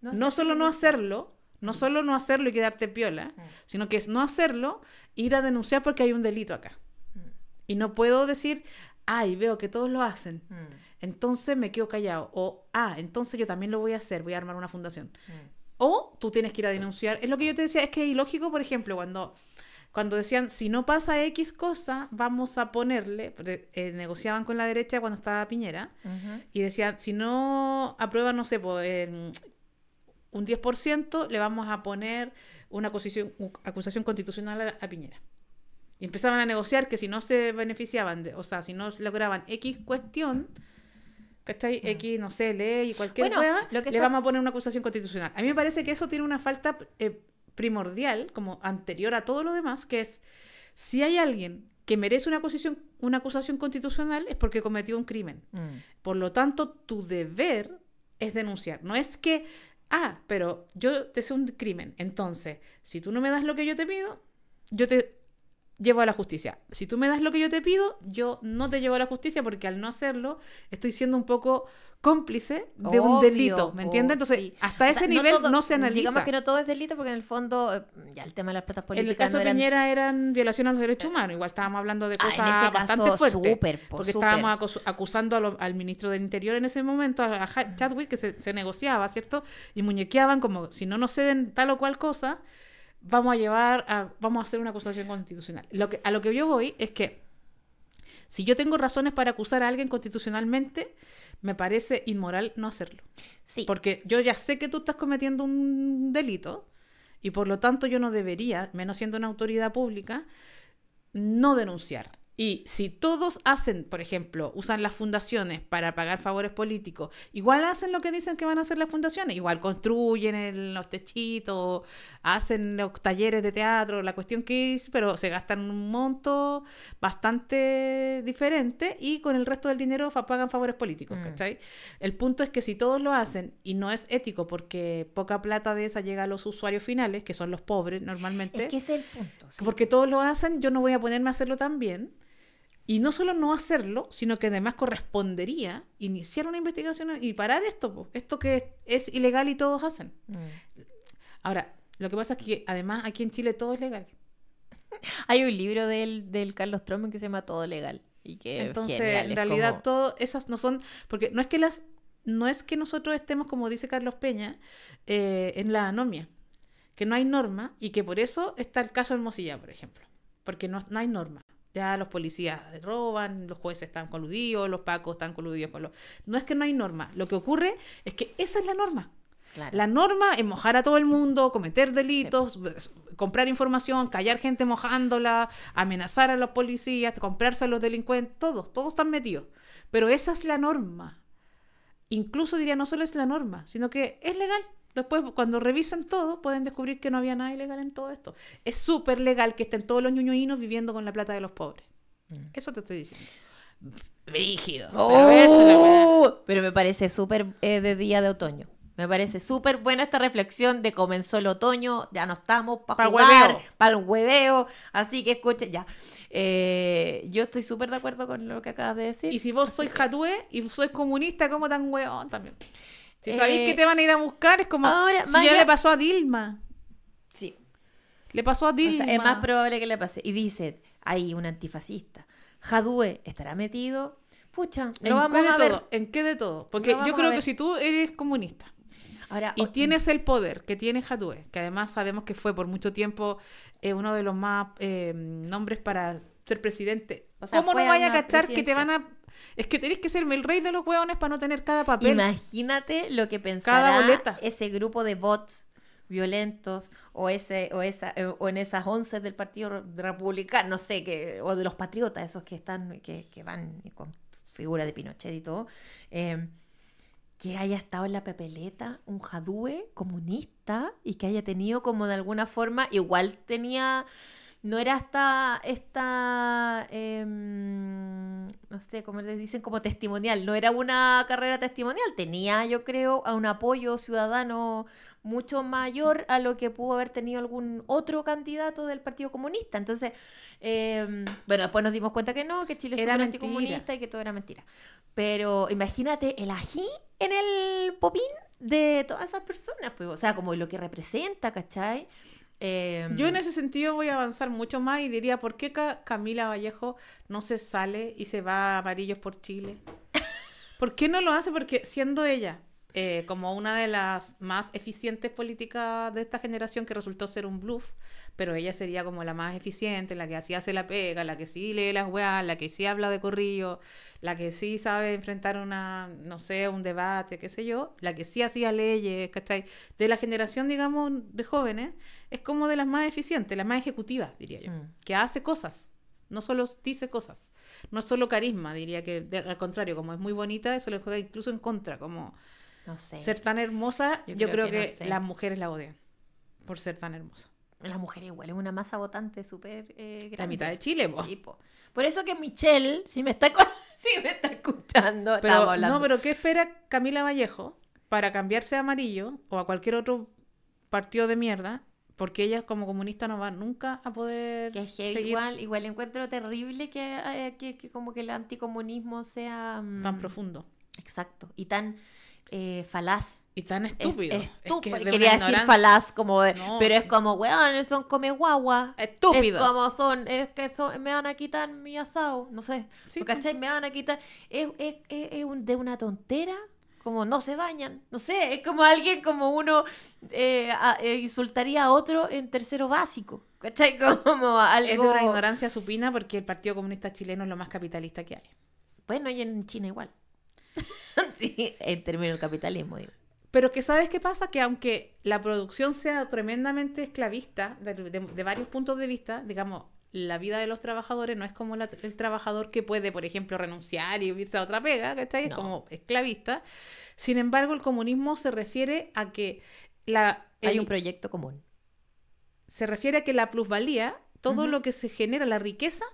no solo no hacerlo, no solo no hacerlo y quedarte piola, mm. sino que es no hacerlo, ir a denunciar porque hay un delito acá. Mm. Y no puedo decir, ay, veo que todos lo hacen. Mm. Entonces me quedo callado. O, ah, entonces yo también lo voy a hacer, voy a armar una fundación. O tú tienes que ir a denunciar. Es lo que yo te decía, es que es ilógico, por ejemplo, cuando cuando decían, si no pasa X cosa, vamos a ponerle, eh, negociaban con la derecha cuando estaba Piñera, y decían, si no aprueba, no sé, pues un 10%, le vamos a poner una acusación, acusación constitucional a, Piñera. Y empezaban a negociar que si no se beneficiaban, o sea, si no lograban X cuestión, ¿cachai? Mm. X, no sé, ley, cualquier cosa, le vamos a poner una acusación constitucional. A mí me parece que eso tiene una falta eh, primordial, como anterior a todo lo demás, que es si hay alguien que merece una acusación, una acusación constitucional es porque cometió un crimen. Mm. Por lo tanto, tu deber es denunciar. No es que ah, pero yo te sé un crimen, entonces, si tú no me das lo que yo te pido, yo te llevo a la justicia. Si tú me das lo que yo te pido, yo no te llevo a la justicia porque al no hacerlo estoy siendo un poco cómplice de un delito, ¿me entiendes? Entonces, hasta ese nivel no, se analiza. Digamos que no todo es delito porque en el fondo eh, ya el tema de las patas políticas En el caso eran... eran violaciones a los derechos humanos, igual estábamos hablando de ah, cosas bastante fuertes. porque estábamos acusando al ministro del Interior en ese momento, a, Chadwick, que se, se negociaba, ¿cierto? Y muñequeaban como si no nos ceden tal o cual cosa, vamos a llevar a, vamos a hacer una acusación constitucional. Lo que, a lo que yo voy es que si yo tengo razones para acusar a alguien constitucionalmente, me parece inmoral no hacerlo. Sí. Porque yo ya sé que tú estás cometiendo un delito y por lo tanto yo no debería, menos siendo una autoridad pública, no denunciar y si todos hacen, por ejemplo, usan las fundaciones para pagar favores políticos, igual hacen lo que dicen que van a hacer las fundaciones, igual construyen los techitos, hacen los talleres de teatro, la cuestión que es, pero se gastan un monto bastante diferente y con el resto del dinero pagan favores políticos, mm. El punto es que si todos lo hacen, y no es ético porque poca plata de esa llega a los usuarios finales, que son los pobres normalmente. Es que es el punto. Porque todos lo hacen, yo no voy a ponerme a hacerlo también y no solo no hacerlo, sino que además correspondería iniciar una investigación y parar esto, esto que es, ilegal y todos hacen. Mm. Ahora, lo que pasa es que además aquí en Chile todo es legal. *laughs* Hay un libro del, del Carlos Truman que se llama Todo Legal. Y que Entonces, en realidad, todo esas no son. Porque no es que las. No es que nosotros estemos, como dice Carlos Peña, eh, en la anomia. Que no hay norma y que por eso está el caso Hermosilla, por ejemplo. Porque no hay norma. Ya los policías roban, los jueces están coludidos, los pacos están coludidos con los... No es que no hay norma, lo que ocurre es que esa es la norma. La norma es mojar a todo el mundo, cometer delitos, pues. comprar información, callar gente mojándola, amenazar a los policías, comprarse a los delincuentes, todos, todos están metidos. Pero esa es la norma. Incluso diría, no solo es la norma, sino que es legal. Después, cuando revisen todo, pueden descubrir que no había nada ilegal en todo esto. Es súper legal que estén todos los ñoñoinos viviendo con la plata de los pobres. Mm. Eso te estoy diciendo. Brígido. Pero oh. me parece súper eh, de día de otoño. Me parece súper buena esta reflexión de comenzó el otoño, ya no estamos para jugar, para el hueveo, así que escuchen ya. Eh, yo estoy súper de acuerdo con lo que acabas de decir. Y si vos sois jatúe y sois comunista, como tan hueón también. Si sabéis que eh, te van a ir a buscar, es como ahora, si ya le pasó a Dilma. Sí. Le pasó a Dilma. es más probable que le pase. Y dice, hay un antifascista. Jadue estará metido. Pucha, ¿En qué de todo? Porque yo creo que si tú eres comunista Ahora, y tienes el poder que tiene Jadue, que además sabemos que fue por mucho tiempo eh, uno de los más eh, nombres para ser presidente. ¿Cómo no vaya a cachar que te van a es que tenés que serme el rey de los hueones para no tener cada papel. Imagínate lo que pensaba ese grupo de bots violentos o ese o esa eh, o en esas once del partido republicano no sé qué o de los patriotas esos que están que, que van con figura de Pinochet y todo em, que haya estado en la papeleta un jadue comunista y que haya tenido como de alguna forma igual tenía no era esta, esta em, no sé, como les dicen, como testimonial, no era una carrera testimonial, tenía yo creo a un apoyo ciudadano mucho mayor a lo que pudo haber tenido algún otro candidato del Partido Comunista. Entonces, eh, bueno, después nos dimos cuenta que no, que Chile era anticomunista y que todo era mentira. Pero imagínate el ají en el popín de todas esas personas, pues, o sea, como lo que representa, ¿cachai? Em, Yo en ese sentido voy a avanzar mucho más y diría, ¿por qué Camila Vallejo no se sale y se va a Amarillos por Chile? *laughs* ¿Por qué no lo hace? Porque siendo ella, eh, como una de las más eficientes políticas de esta generación que resultó ser un bluff, pero ella sería como la más eficiente, la que así hace la pega, la que sí lee las weas, la que sí habla de corrillo, la que sí sabe enfrentar una, no sé, un debate, qué sé yo, la que sí hacía leyes, ¿cachai? De la generación, digamos, de jóvenes, es como de las más eficientes, la más ejecutiva, diría yo, mm. que hace cosas. No solo dice cosas, no es solo carisma, diría que al contrario, como es muy bonita, eso le juega incluso en contra, como no sé. Ser tan hermosa, yo, creo, que, las mujeres la odian por ser tan hermosa. Las mujeres igual es una masa votante súper eh, grande. La mitad de Chile, Por eso que Michelle, si me está, *laughs* está escuchando, pero, No, pero ¿qué espera Camila Vallejo para cambiarse a amarillo o a cualquier otro partido de mierda porque ella como comunista no va nunca a poder que igual igual encuentro terrible eh, que, como que el anticomunismo sea mm, tan profundo exacto y tan eh, falaz. Y tan estúpido. Es, estúpido. Quería decir falaz, como pero es como, weón, son come guagua. Estúpidos. Es como son, es que me van a quitar mi asado, no sé. ¿Cachai? Pues. Me van a quitar. Es, es, es de una tontera, como no se bañan. No sé, es como alguien como uno eh, eh, insultaría a otro en tercero básico. ¿Cachai? *laughs* Como algo. Es de una ignorancia supina porque el Partido Comunista Chileno es lo más capitalista que hay. Bueno, y en China igual. *laughs* sí, en términos del capitalismo. Pero que sabes qué pasa, que aunque la producción sea tremendamente esclavista, de, varios puntos de vista, digamos, la vida de los trabajadores no es como el trabajador que puede, por ejemplo, renunciar y irse a otra pega, ¿cachai? Es como esclavista. Sin embargo, el comunismo se refiere a que la... Hay un proyecto común. Se refiere a que la plusvalía, todo lo que se genera, la riqueza,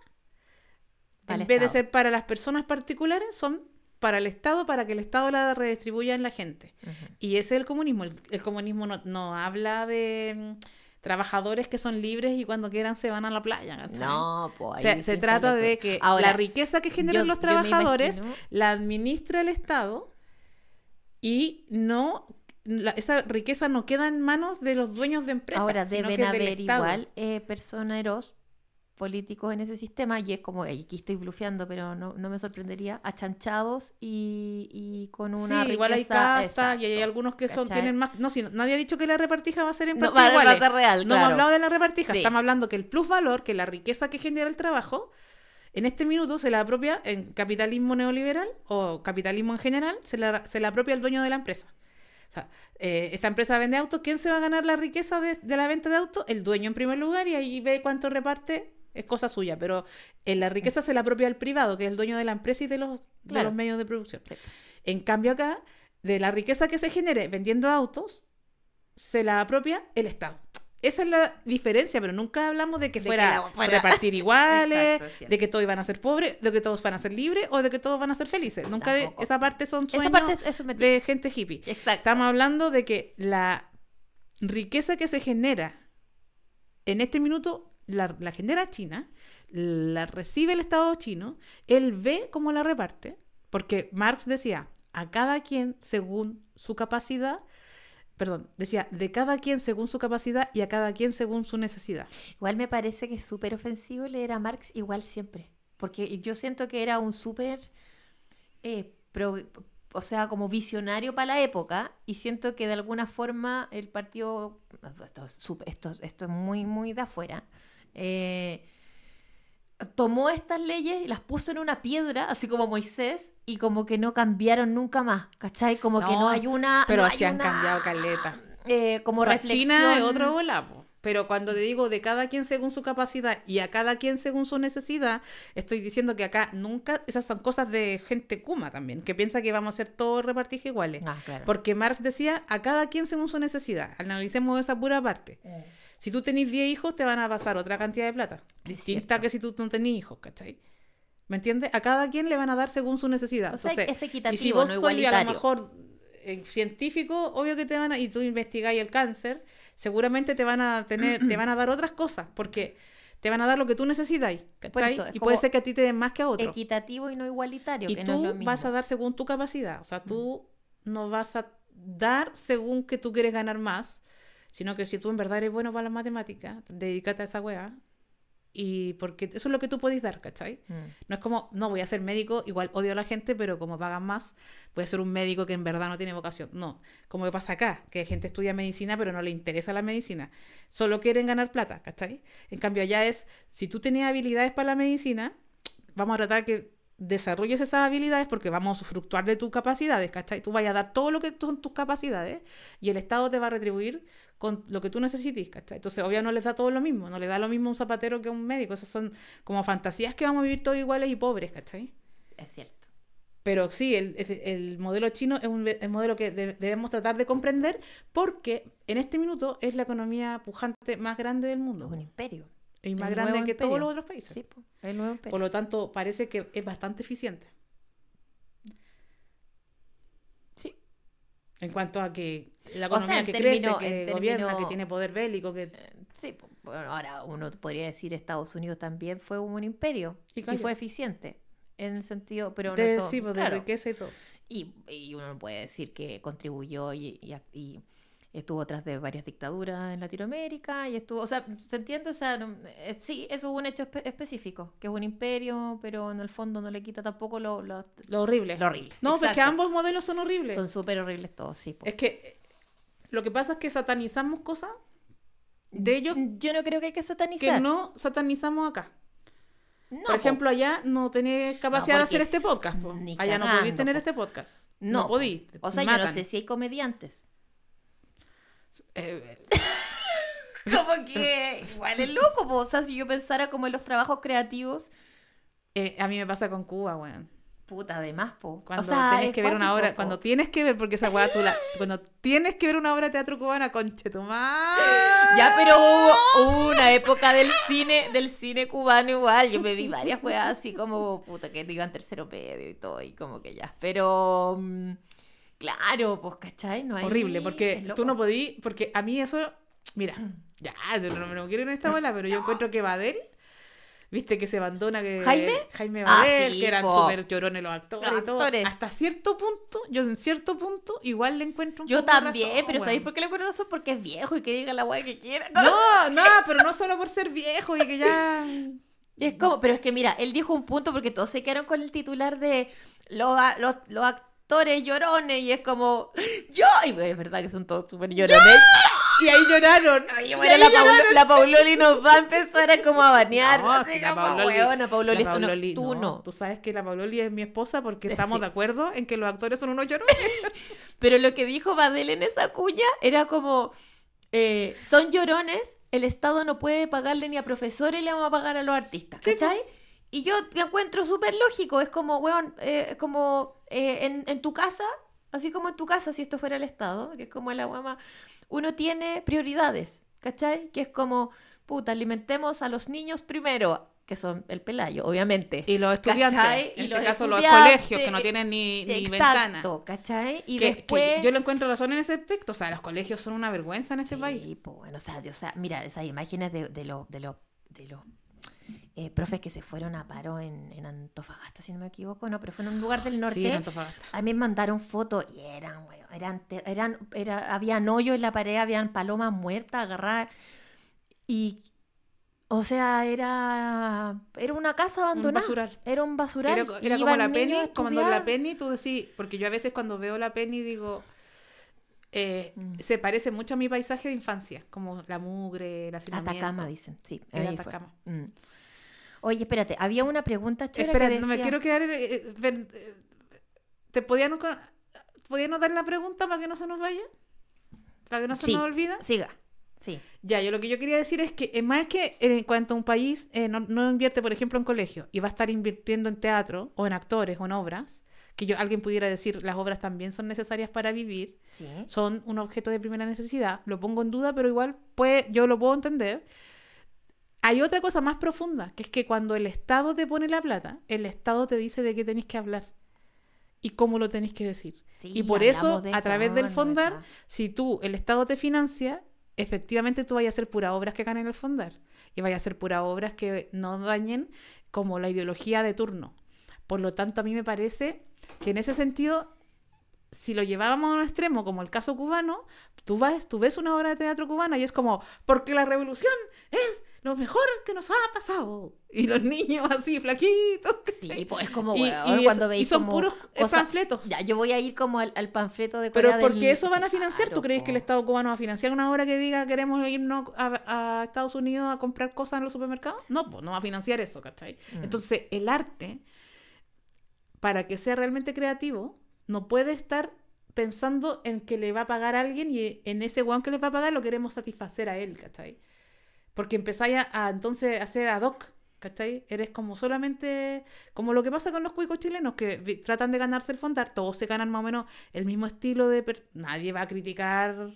en vez de ser para las personas particulares, son para el Estado, para que el Estado la redistribuya en la gente. Y ese es el comunismo. El, comunismo no, habla de mm, trabajadores que son libres y cuando quieran se van a la playa. No, pues. se trata de que la riqueza que generan los trabajadores la administra el Estado y no esa riqueza no queda en manos de los dueños de empresas. Ahora deben haber igual eh, personeros políticos en ese sistema, y es como, aquí estoy blufeando, pero no, me sorprendería, achanchados y, y con una sí, igual hay y hay algunos que son, tienen más... No, si nadie ha dicho que la repartija va a ser en no, va real, No hemos hablado de la repartija, estamos hablando que el plusvalor, que la riqueza que genera el trabajo, en este minuto se la apropia en capitalismo neoliberal o capitalismo en general, se la, se la apropia el dueño de la empresa. O sea, eh, esta empresa vende autos, ¿quién se va a ganar la riqueza de la venta de autos? El dueño en primer lugar y ahí ve cuánto reparte es cosa suya, pero en eh, la riqueza se la apropia el privado, que es el dueño de la empresa y de los, los medios de producción. En cambio acá, de la riqueza que se genere vendiendo autos, se la apropia el Estado. Esa es la diferencia, pero nunca hablamos de que, fuera, repartir *laughs* iguales, de que todos van a ser pobres, de que todos van a ser libres o de que todos van a ser felices. Nunca esa parte son sueños de gente hippie. Estamos hablando de que la riqueza que se genera en este minuto la, genera China, la recibe el Estado chino, él ve cómo la reparte, porque Marx decía, a cada quien según su capacidad, perdón, decía, de cada quien según su capacidad y a cada quien según su necesidad. Igual me parece que es súper ofensivo leer a Marx igual siempre, porque yo siento que era un súper, eh, o sea, como visionario para la época, y siento que de alguna forma el partido, esto, esto, esto es muy, muy de afuera, eh, tomó estas leyes y las puso en una piedra, así como Moisés, y como que no cambiaron nunca más, ¿cachai? Como que no hay una... Pero así han cambiado caleta. Eh, como reflexión. China es Pero cuando te digo de cada quien según su capacidad y a cada quien según su necesidad, estoy diciendo que acá nunca, esas son cosas de gente kuma también, que piensa que vamos a hacer todos repartir iguales. Ah, Porque Marx decía a cada quien según su necesidad. Analicemos esa pura parte. Mm. Si tú tenés 10 hijos, te van a pasar otra cantidad de plata. Distinta que si tú no tenés hijos, ¿cachai? ¿Me entiendes? A cada quien le van a dar según su necesidad. O sea, es equitativo, y si vos no a lo mejor eh, científico, obvio que te van a... Y tú investigáis el cáncer, seguramente te van a tener... te van a dar otras cosas, porque te van a dar lo que tú necesitas. y puede ser que a ti te den más que a otro. Equitativo y no igualitario. Y tú vas a dar según tu capacidad. O sea, mm. tú no vas a dar según que tú quieres ganar más, Sino que si tú en verdad eres bueno para las matemáticas, dedícate a esa weá. Y porque eso es lo que tú puedes dar, ¿cachai? Mm. No es como, no, voy a ser médico, igual odio a la gente, pero como pagan más, voy a ser un médico que en verdad no tiene vocación. No, como que pasa acá, que gente estudia medicina, pero no le interesa la medicina. Solo quieren ganar plata, ¿cachai? En cambio allá es, si tú tenías habilidades para la medicina, vamos a tratar que desarrolles esas habilidades porque vamos a fructuar de tus capacidades, ¿cachai? Tú vayas a dar todo lo que son tus capacidades y el Estado te va a retribuir con lo que tú necesites, ¿cachai? Entonces, obvio, no les da todo lo mismo, no les da lo mismo a un zapatero que a un médico, esas son como fantasías que vamos a vivir todos iguales y pobres, ¿cachai? Es cierto. Pero sí, el, modelo chino es un modelo que debemos tratar de comprender porque en este minuto es la economía pujante más grande del mundo. Es un imperio y más grande que todos los otros países. Sí, Por lo tanto, parece que es bastante eficiente. Sí. En cuanto a que la economía que crece, que gobierna, que tiene poder bélico, que... Eh, sí, ahora uno podría decir Estados Unidos también fue un imperio y, fue eficiente en el sentido, pero sí, pero claro. riqueza y todo. Y, uno puede decir que contribuyó y estuvo atrás de varias dictaduras en Latinoamérica y estuvo, o sea, ¿se entiende? O sea, eh, sí, eso es un hecho específico, que es un imperio, pero en el fondo no le quita tampoco lo, lo, horrible. Lo horrible. No, es que ambos modelos son horribles. Son súper horribles todos, sí. Es que eh, lo que pasa es que satanizamos cosas de ellos. Mm, yo no creo que hay que satanizar. Que no satanizamos acá. por ejemplo, allá no tenés capacidad de hacer este podcast. Allá no podís tener este podcast. No, no podís. O sea, yo no sé si hay comediantes. Eh, *laughs* como que igual es loco, po. o sea, si yo pensara como en los trabajos creativos. Eh, a mí me pasa con Cuba, weón. Puta, además, po. Cuando o sea, tienes que ver una obra, cuando tienes que ver, porque esa weá la. Cuando tienes que ver una obra de teatro cubana, conche tu madre. Ya, pero hubo, una época del cine, del cine cubano igual. Yo me vi varias weas así como, puta, que te iban tercero medio y todo, y como que ya. Pero. Mm, Claro, pues, ¿cachai? No hay... Horrible, porque tú no podí, porque a mí eso, mira, *clears throat* ya, no, me quiero en esta bola, pero yo *gasps* encuentro que Badel, viste que se abandona que Jaime, Jaime ah, Badel, que eran súper llorones los actores, y todo. Hasta cierto punto, yo en cierto punto igual le encuentro un Yo también, pero ¿sabéis por qué le encuentro razón? Porque es viejo y que diga la guay que quiera. No, *laughs* no, pero no solo por ser viejo y que ya... Es como, pero es que mira, él dijo un punto porque todos se quedaron con el titular de los, actores actores llorones y es como, yo, y es verdad que son todos súper llorones. Y ahí lloraron. y la, lloraron. la, Pauloli nos va a empezar a como a banear. No, la Pauloli, tú, no, sabes que la Pauloli es mi esposa porque estamos de acuerdo en que los actores son unos llorones. *laughs* Pero lo que dijo Badel en esa cuña era como... Eh, son llorones, el Estado no puede pagarle ni a profesores, le vamos a pagar a los artistas, pues. ¿cachai? Y yo te encuentro súper lógico, es como, weón, eh, como eh, en, en, tu casa, así como en tu casa, si esto fuera el Estado, que es como la guama, uno tiene prioridades, ¿cachai? Que es como, puta, alimentemos a los niños primero, que son el pelayo, obviamente. Y los estudiantes, en y este los caso los colegios, que no tienen ni, ni ventana. Exacto, ¿cachai? Y después... yo lo encuentro razón en ese aspecto, o sea, los colegios son una vergüenza en este país. Sí, pues, bueno, o sea, yo, sea, mira, esas imágenes de, de De los de los eh, profes que se fueron a paro en, Antofagasta, si no me equivoco, no, pero fue en un lugar del norte. Sí, en Antofagasta. A mí me mandaron fotos y eran, güey, eran, eran, era, habían hoyos en la pared, habían palomas muertas agarradas. Y, o sea, era, era una casa abandonada. Era un basural. Era, como la Penny, cuando la Penny tú decís, porque yo a veces cuando veo la Penny digo... Eh, mm. se parece mucho a mi paisaje de infancia, como la mugre, la Atacama, dicen, sí. Era Atacama. Mm. Oye, espérate, había una pregunta chora Espérate, no me quiero quedar... Eh, eh, eh, ¿Te podía no, dar la pregunta para que no se nos vaya? ¿Para que no se nos olvida? siga. Sí. Ya, yo lo que yo quería decir es que, más que en cuanto a un país no, invierte, por ejemplo, en colegio y va a estar invirtiendo en teatro o en actores o en obras, que yo, alguien pudiera decir las obras también son necesarias para vivir, son un objeto de primera necesidad, lo pongo en duda, pero igual pues, yo lo puedo entender. Hay otra cosa más profunda, que es que cuando el Estado te pone la plata, el Estado te dice de qué tenéis que hablar y cómo lo tenéis que decir. y por eso, a través del Fondar, si tú, el Estado te financia, efectivamente tú vayas a hacer pura obras que ganen el Fondar y vayas a hacer pura obras que no dañen como la ideología de turno. Por lo tanto, a mí me parece que en ese sentido, si lo llevábamos a un extremo, como el caso cubano, tú, vas, tú ves una obra de teatro cubana y es como, porque la revolución es lo mejor que nos ha pasado. Y los niños *laughs* así flaquitos. Sí, pues es como, weón, y, son puros panfletos. Ya, yo voy a ir como al, panfleto de Pero porque eso van a financiar. ¿Tú crees que el Estado cubano va a financiar una obra que diga queremos irnos a, Estados Unidos a comprar cosas en los supermercados? No, pues no va a financiar eso, ¿cachai? Mm. Entonces, el arte, para que sea realmente creativo, no puede estar pensando en que le va a pagar a alguien y en ese weón que le va a pagar lo queremos satisfacer a él, ¿cachai? Porque empezáis a, entonces a hacer ad hoc, ¿cachai? Eres como solamente, como lo que pasa con los cuicos chilenos, que tratan de ganarse el fondar, todos se ganan más o menos el mismo estilo de... Nadie va a criticar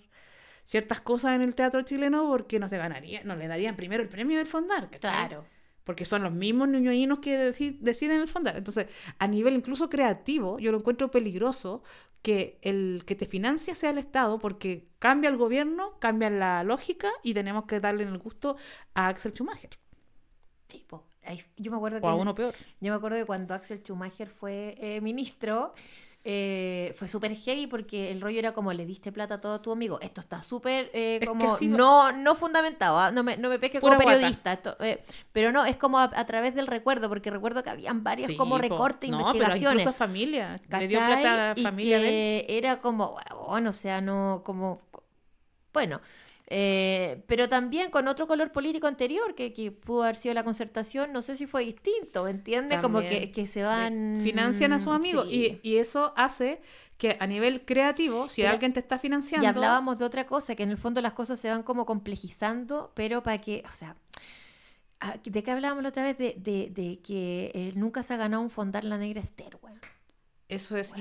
ciertas cosas en el teatro chileno porque no se ganaría, no le darían primero el premio del fondar, ¿cachai? Claro. Porque son los mismos niñoínos que deciden el fondar. Entonces, a nivel incluso creativo, yo lo encuentro peligroso que el que te financia sea el Estado, porque cambia el gobierno, cambia la lógica y tenemos que darle el gusto a Axel Schumacher. Sí, yo me acuerdo que... uno peor. Yo me acuerdo que cuando Axel Schumacher fue eh, ministro, eh, fue súper heavy porque el rollo era como le diste plata a todo tu amigo. Esto está súper eh, como no, no fundamentado, ah, no, me, no me pesque como periodista. Eh, pero no, es como a, través del recuerdo, porque recuerdo que habían varias como recortes, no, investigaciones. familia, le dio plata a familia y que Era como, bueno, o sea, no, como, bueno. Eh, pero también con otro color político anterior, que, pudo haber sido la concertación, no sé si fue distinto, ¿entiendes? Como que, se van... Financian a sus amigos y, eso hace que a nivel creativo, si alguien te está financiando... Y hablábamos de otra cosa, que en el fondo las cosas se van como complejizando, pero para que, o sea... Ah, ¿De qué hablábamos la otra vez? De, que eh, nunca se ha ganado un fondar la negra Esther, Eso es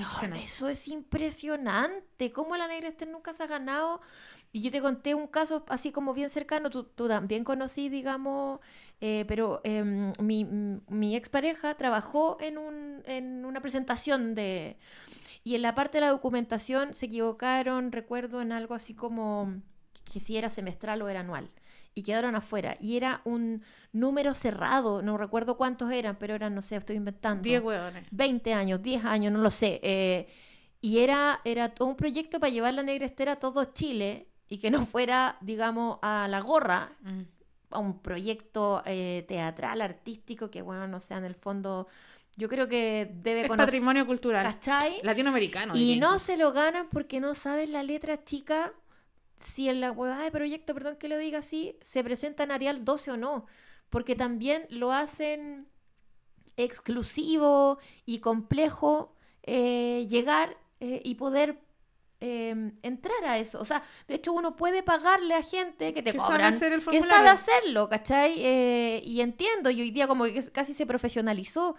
Eso es impresionante. ¿Cómo la negra Esther nunca se ha ganado? Y yo te conté un caso así como bien cercano, tú, también conocí, digamos, eh, pero em, mi, mi, expareja trabajó en, una presentación de... Y en la parte de la documentación se equivocaron, recuerdo, en algo así como que si era semestral o era anual. Y quedaron afuera. Y era un número cerrado, no recuerdo cuántos eran, pero eran, no sé, estoy inventando. Diez hueones. 20 años, diez años, no lo sé. Eh, y era, era todo un proyecto para llevar la negra estera a todo Chile y que no fuera, digamos, a la gorra, mm. a un proyecto eh, teatral, artístico, que bueno, no sea en el fondo... Yo creo que debe conocer. Patrimonio cultural. ¿Cachai? Latinoamericano. Y no se lo ganan porque no saben la letra chica. Si en la huevada de proyecto, perdón que lo diga así, se presenta en Arial 12 o no. Porque también lo hacen exclusivo y complejo eh, llegar eh, y poder Em, entrar a eso. O sea, de hecho uno puede pagarle a gente que te cobran, hacer el que hacerlo, ¿cachai? Eh, y entiendo, y hoy día como que casi se profesionalizó,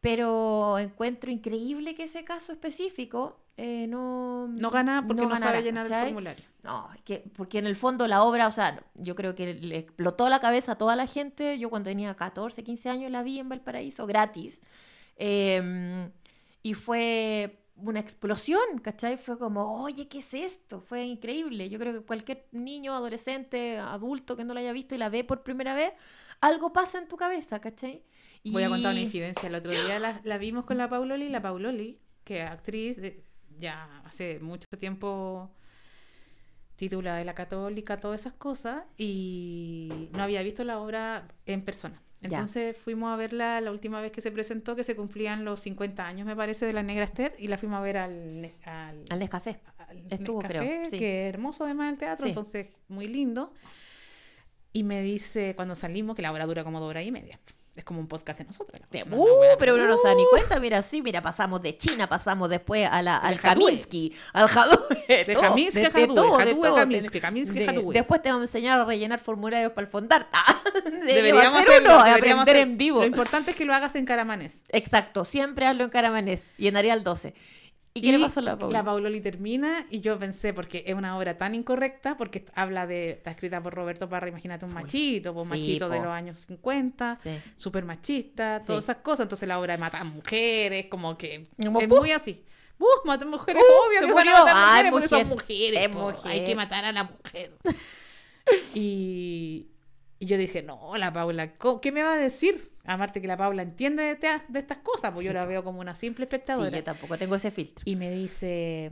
pero encuentro increíble que ese caso específico eh, no... No gana porque no, ganara, llenar el formulario. No, que, porque en el fondo la obra, o sea, yo creo que le explotó la cabeza a toda la gente. Yo cuando tenía 14, 15 años la vi en Valparaíso gratis. Em, y fue una explosión, ¿cachai? Fue como, oye, ¿qué es esto? Fue increíble. Yo creo que cualquier niño, adolescente, adulto que no la haya visto y la ve por primera vez, algo pasa en tu cabeza, ¿cachai? Voy a contar una incidencia El otro día la, vimos con la Pauloli, la Pauloli, que es actriz ya hace mucho tiempo titula de la católica, todas esas cosas, y no había visto la obra en persona. Entonces fuimos a verla la última vez que se presentó, que se cumplían los 50 años, me parece, de la Negra Esther, y la fuimos a ver al... Al, al Nescafé. Que hermoso además el teatro, entonces muy lindo. Y me dice, cuando salimos, que la obra dura como dos horas y media es como un podcast de nosotros uh, pero uno no se da ni uh. cuenta. Mira, sí, mira, pasamos de China, pasamos después a la, al Kaminsky, al Jadue. De Kaminsky a Jadue, Kaminsky, Kaminsky Jadue. Después te vamos a enseñar a rellenar formularios para el Fondarta. *laughs* Ah, deberíamos hacerlo deberíamos aprender en vivo. Lo importante es que lo hagas en Caramanés. Exacto, siempre hazlo en Caramanés y en Arial 12. ¿Y qué le pasó a la Paula? La Paula termina y yo pensé, porque es una obra tan incorrecta, porque habla de, está escrita por Roberto Parra, imagínate un machito, pues, un machito de los años 50, súper machista, todas esas cosas. Entonces la obra de matar mujeres, como que es muy así. ¡Uf! matan mujeres! obvio que van a matar ah, mujeres porque son mujeres. Hay que matar a la mujer. *laughs* y, y yo dije, no, la Paula, ¿qué me va a decir? Amarte que la Paula entiende de, de estas cosas, pues yo la veo como una simple espectadora. Sí, tampoco tengo ese filtro. Y me dice,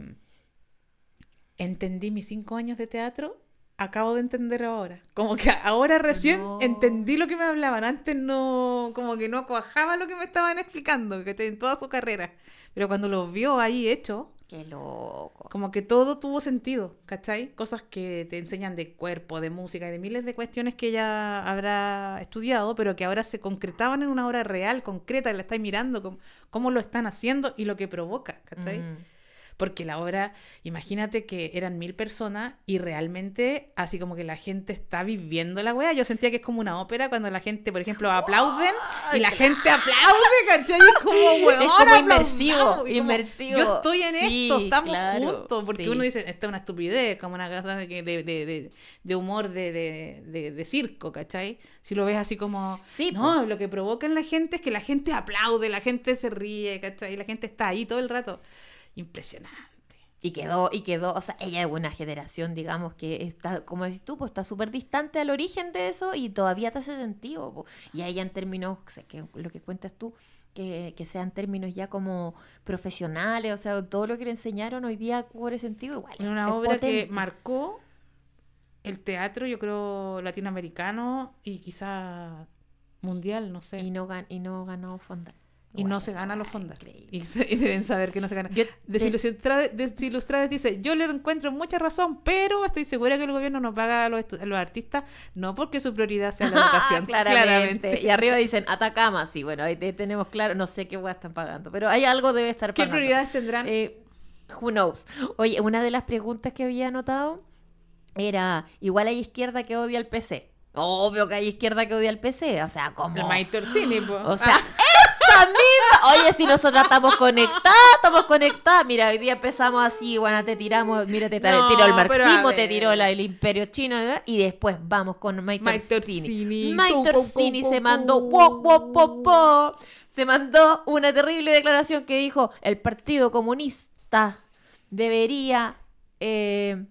entendí mis cinco años de teatro, acabo de entender ahora. Como que ahora recién entendí lo que me hablaban, antes no, como que no cuajaba lo que me estaban explicando, que en toda su carrera. Pero cuando lo vio ahí hecho, Qué loco. Como que todo tuvo sentido, ¿cachai? Cosas que te enseñan de cuerpo, de música y de miles de cuestiones que ya habrá estudiado, pero que ahora se concretaban en una hora real, concreta, y la estáis mirando, cómo, cómo lo están haciendo y lo que provoca, ¿cachai? Mm porque la obra, imagínate que eran mil personas y realmente así como que la gente está viviendo la wea. Yo sentía que es como una ópera cuando la gente, por ejemplo, aplauden y la gente aplaude, ¿cachai? Es como, weón, *laughs* es como inmersivo, inmersivo. Yo estoy en esto, estamos juntos, porque uno dice, esta es una estupidez, como una cosa de, humor de, circo, ¿cachai? Si lo ves así como, sí, no, lo que provoca en la gente es que la gente aplaude, la gente se ríe, ¿cachai? La gente está ahí todo el rato. Impresionante. Y quedó, y quedó, o sea, ella es una generación, digamos, que está, como decís tú, pues está súper distante al origen de eso y todavía te hace sentido. Y ahí ella en términos, que lo que cuentas tú, que, que, sean términos ya como profesionales, o sea, todo lo que le enseñaron hoy día cubre sentido igual. en una obra que marcó el teatro, yo creo, latinoamericano y quizá mundial, no sé. Y no, y no ganó Fonda. Y no pues, se gana los fondos. *laughs* Y, deben saber que no se gana Desilustrades, dice, yo le encuentro mucha razón, pero estoy segura que el gobierno no paga a los, artistas, no porque su prioridad sea la *laughs* educación. claramente. Y arriba dicen, Atacama, sí, bueno, ahí tenemos claro, no sé qué weas están pagando, pero hay algo debe estar pagando. ¿Qué prioridades tendrán? Eh, who knows. Oye, una de las preguntas que había anotado era, igual hay izquierda que odia al PC. Obvio que hay izquierda que odia al PC, o sea, como... El maestro Cine, O sea, ah. *laughs* ¡eh! Oye, si nosotras estamos conectadas, estamos conectadas. Mira, hoy día empezamos así, bueno, te tiramos, mira, te tiró el marxismo, te tiró el imperio chino, y después vamos con Mike Torsini. Mike Torsini se mandó, se mandó una terrible declaración que dijo, el Partido Comunista debería... Eh,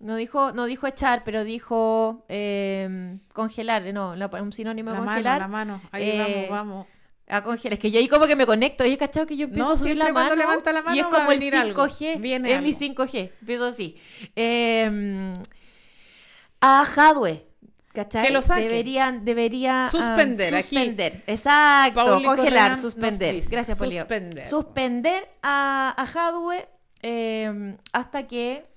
no dijo, no dijo echar, pero dijo eh, congelar, no, un sinónimo de congelar. Mano, la mano, ahí vamos, eh, vamos. A congelar. Es que yo ahí como que me conecto. Y cachado que yo empiezo a subir la mano, levanta la mano. Y es como el 5G. Viene es mi 5G. Empiezo así. Em, a Hadwe. ¿Cachai? Que lo saque. Deberían, debería ah, suspender, aquí suspender. aquí. Exacto, congelar, suspender. Gracias, Polio. Suspender. Suspender a, Hadwe em, hasta que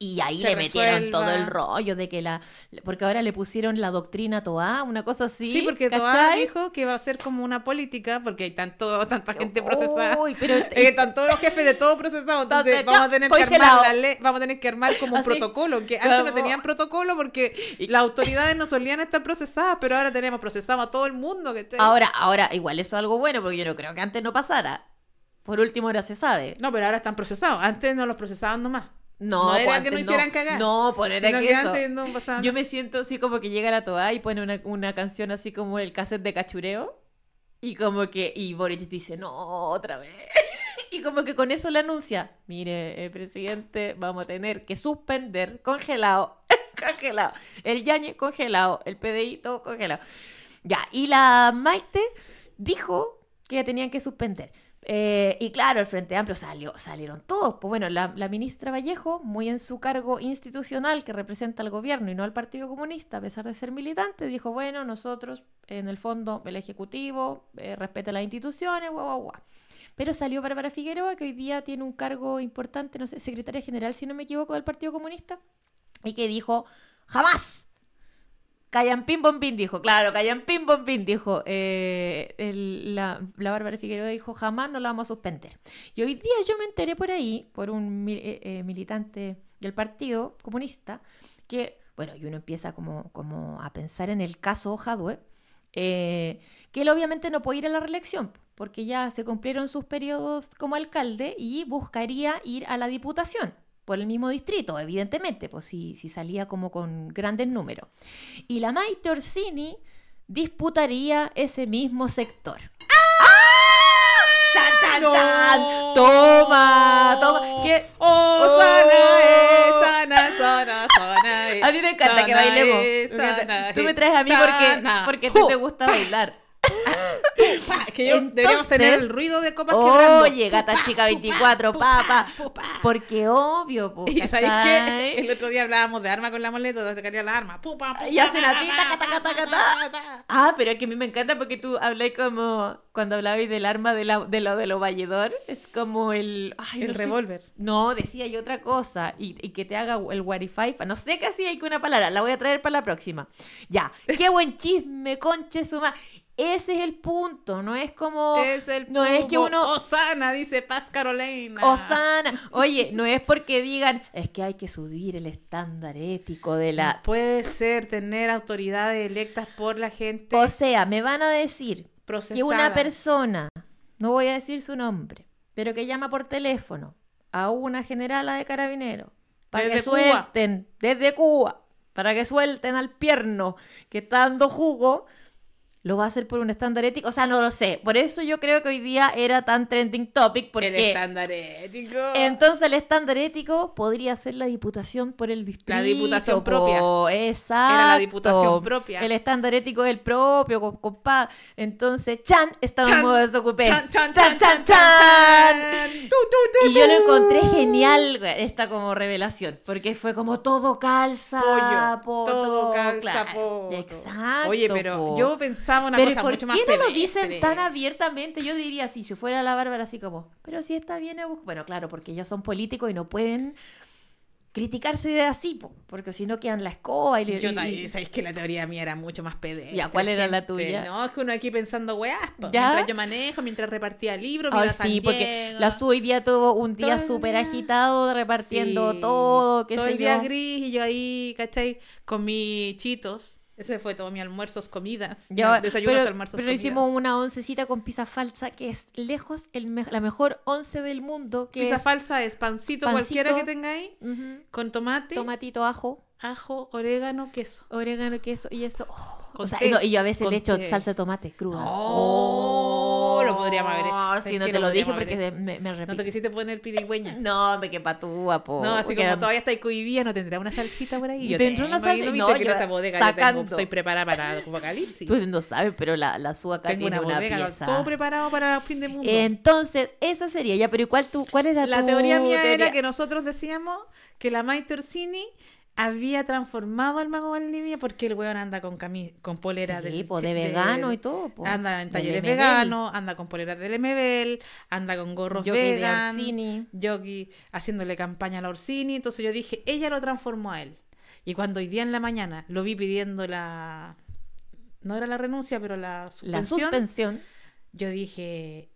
y ahí le metieron todo el rollo de que la. Porque ahora le pusieron la doctrina Toa, una cosa así. Sí, porque Toa dijo que va a ser como una política, porque hay tanto, tanta gente procesada. Uy, pero. *laughs* Eh, están todos los jefes de todo procesado. Entonces, vamos, a tener que armar la ley, vamos a tener que armar como un *laughs* protocolo. Que antes no tenían protocolo porque *laughs* las autoridades no solían estar procesadas, pero ahora tenemos procesado a todo el mundo. Que Ahora, ahora, igual eso es algo bueno, porque yo no creo que antes no pasara. Por último, ahora se sabe. No, pero ahora están procesados. Antes no los procesaban nomás. No, no era que no hicieran no, cagar. No, poner Yo me siento así como que llega la toada y pone una, una canción así como el cassette de cachureo. Y como que, y Boric dice, no, otra vez. *laughs* Y como que con eso le anuncia, mire, el eh, presidente, vamos a tener que suspender, congelado, *laughs* congelado. El Yañez congelado, el PDI todo congelado. Ya, y la Maite dijo que ya tenían que suspender. Eh, y claro, el Frente Amplio salió, salieron todos. Pues bueno, la, ministra Vallejo, muy en su cargo institucional que representa al gobierno y no al Partido Comunista, a pesar de ser militante, dijo, bueno, nosotros, en el fondo, el Ejecutivo eh, respeta las instituciones, guau, guau, guau. Pero salió Bárbara Figueroa, que hoy día tiene un cargo importante, no sé, secretaria general, si no me equivoco, del Partido Comunista, y que dijo, jamás Pim Bombín dijo, claro, Pim Bombín dijo, eh, la, Bárbara Figueroa dijo, jamás no la vamos a suspender. Y hoy día yo me enteré por ahí, por un eh, eh, militante del Partido Comunista, que, bueno, y uno empieza como, como a pensar en el caso Jadwe, que él obviamente no puede ir a la reelección, porque ya se cumplieron sus periodos como alcalde y buscaría ir a la diputación por el mismo distrito, evidentemente, pues si, salía como con grandes números. Y la Maite Orsini disputaría ese mismo sector. Ah, chan, chan! Toma, toma. ¿Qué? Oh, sana, oh. sana, sana, sana. A ti te encanta que bailemos. Tú me traes a mí porque, porque tú te gusta bailar. *laughs* que yo deberíamos tener el ruido de copas quebrando. Oye, gata chica 24, papá. porque obvio, el otro día hablábamos de arma con la moleta, donde tocaría la arma. y hacen así, Ah, pero es que a mí me encanta porque tú habláis como. Cuando hablabais del arma de, lo de lo valledor, es como el. Ay, el no revólver. no, decía yo otra cosa. Y, que te haga el Warify. No sé que así hay que una palabra. La voy a traer para la próxima. Ya. Qué buen chisme, conche suma. Ese es el punto, no es como... Es el no es que uno... Osana, dice Paz Carolina. Osana. Oye, no es porque digan, es que hay que subir el estándar ético de la... Puede ser tener autoridades electas por la gente. O sea, me van a decir procesada. que una persona, no voy a decir su nombre, pero que llama por teléfono a una generala de carabinero para que suelten desde Cuba, para que suelten al pierno que está dando jugo ¿Lo va a hacer por un estándar ético? O sea, no lo sé. Por eso yo creo que hoy día era tan trending topic. Porque... El estándar ético. Entonces el estándar ético podría ser la diputación por el distrito. La diputación propia. Exacto. Era la diputación propia. El estándar ético es el propio, compadre. Entonces, Chan estaba en modo desocupé. Chan, Chan, Chan, Chan, Chan. Y yo lo encontré genial esta como revelación. Porque fue como todo calza. Pollo. Todo calza. Exacto. Oye, pero yo pensé una cosa mucho más qué no lo dicen tan abiertamente? Yo diría, si yo fuera la Bárbara, así como, pero si está bien, bueno, claro, porque ellos son políticos y no pueden criticarse de así, porque si no quedan la escoba y, Yo sabéis que la teoría mía era mucho más pedestre. cuál era la tuya? No, es que uno aquí pensando weas, mientras yo manejo, mientras repartía libros, oh, sí, porque la su hoy día tuvo un día súper agitado repartiendo todo, qué sé día gris y yo ahí, ¿cachai? Con mis chitos. Ese fue todo mi almuerzos, comidas. Ya, desayunos, pero, almuerzos, Pero hicimos una oncecita con pizza falsa, que es lejos el me la mejor once del mundo. Que pizza falsa es pancito, cualquiera que tengáis, ahí con tomate. Tomatito, ajo. Ajo, orégano, queso. Orégano, queso y eso. Oh, y yo a veces le echo salsa de tomate cruda. Oh. oh lo podríamos haber hecho. No, si no te lo, dije porque me, me No te quisiste poner pidigüeña No, de que patúa, po. No, así como todavía está estáis cohibida, no tendrá una salsita por ahí. Yo tengo una salsita. No, que sacando. estoy preparada para apocalipsis. Tú no sabes, pero la, la suba acá tengo una, bodega, Todo preparado para fin de mundo. Entonces, esa sería ya, pero ¿cuál, tú, cuál era la tu teoría? La teoría mía era que nosotros decíamos que la Maite Cini había transformado al mago Valdivia porque el weón anda con con polera sí, tipo de vegano y todo. Anda en talleres veganos, anda con poleras del MBL, anda con gorros Yogi de Yogi haciéndole campaña a la Orsini. Entonces yo dije, ella lo transformó a él. Y cuando hoy día en la mañana lo vi pidiendo la... No era la renuncia, pero la suspensión. La suspensión. Yo dije,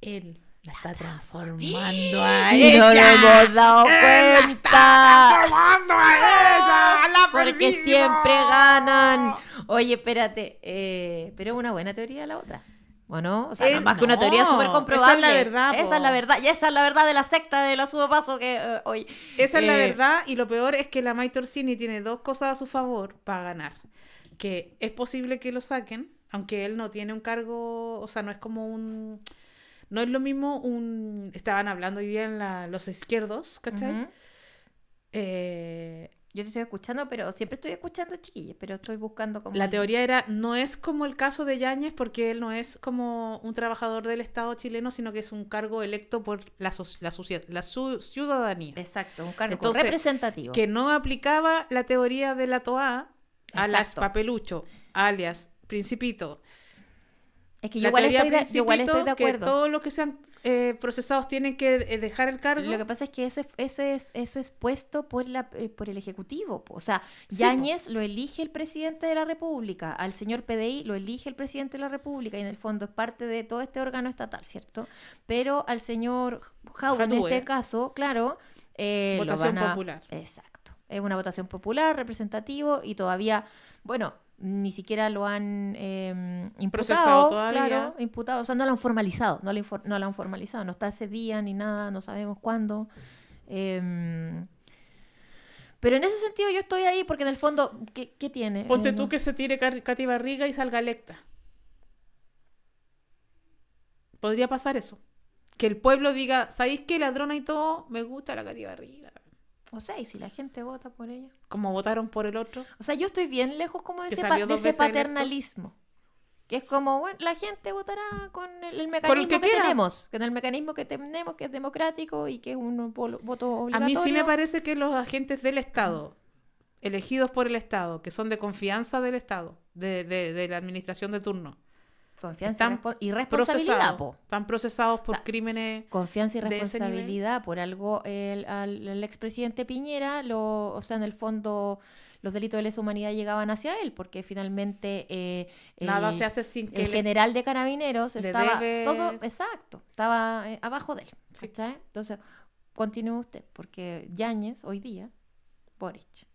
él la está transformando a ella. No le hemos dado cuenta. está transformando a ella. La Porque siempre ganan. Oye, espérate. Eh, pero es una buena teoría la otra. Bueno, O sea, eh, más que una teoría súper comprobable. Esa es la verdad. Esa es la verdad. Y esa es la verdad de la secta de la sudopaso que eh, hoy. Esa es la verdad. Y lo peor es que la May Torsini tiene dos cosas a su favor para ganar. Que es posible que lo saquen, aunque él no tiene un cargo, o sea, no es como un no es lo mismo un... Estaban hablando hoy día en los izquierdos, ¿cachai? Eh, Yo te estoy escuchando, pero siempre estoy escuchando chiquillas, pero estoy buscando como... La teoría era, no es como el caso de Yáñez porque él no es como un trabajador del Estado chileno, sino que es un cargo electo por la, la, ciudadanía. Exacto, un cargo representativo. Que no aplicaba la teoría de la TOA a las papelucho, alias principito, es que yo, igual estoy, de, acuerdo. Que todos los que sean eh, procesados tienen que eh, dejar el cargo. Lo que pasa es que ese, ese eso es puesto por, la, eh, por el Ejecutivo. O sea, Yáñez lo elige el presidente de la República, al señor PDI lo elige el presidente de la República, y en el fondo es parte de todo este órgano estatal, ¿cierto? Pero al señor Jaume, en este caso, claro. Votación lo van popular. Exacto. Es una votación popular, representativo, y todavía, bueno ni siquiera lo han em, imputado, todavía. imputado, o sea, no lo han formalizado, no lo, han formalizado, no está ese día ni nada, no sabemos cuándo. Em, pero en ese sentido yo estoy ahí porque en el fondo, ¿qué, tiene? Ponte eh, tú que se tire Katy Barriga y salga electa. Podría pasar eso. Que el pueblo diga, ¿sabéis qué ladrona y todo? Me gusta la Katy Barriga o sea, y si la gente vota por ella. Como votaron por el otro. O sea, yo estoy bien lejos como de, ese, paternalismo. Que es como, bueno, la gente votará con el, mecanismo que, tenemos, con el mecanismo que tenemos, que es democrático y que es un voto obligatorio. A mí sí me parece que los agentes del Estado, elegidos por el Estado, que son de confianza del Estado, de la administración de turno, Confianza y responsabilidad. Están procesados por crímenes. Confianza y responsabilidad. Por algo el, al, expresidente Piñera, lo, o sea, en el fondo los delitos de lesa humanidad llegaban hacia él, porque finalmente eh, el, Nada hace el general de carabineros estaba todo, exacto, estaba eh, abajo de él. Entonces, continúe usted, porque Yañez, hoy día, Boric.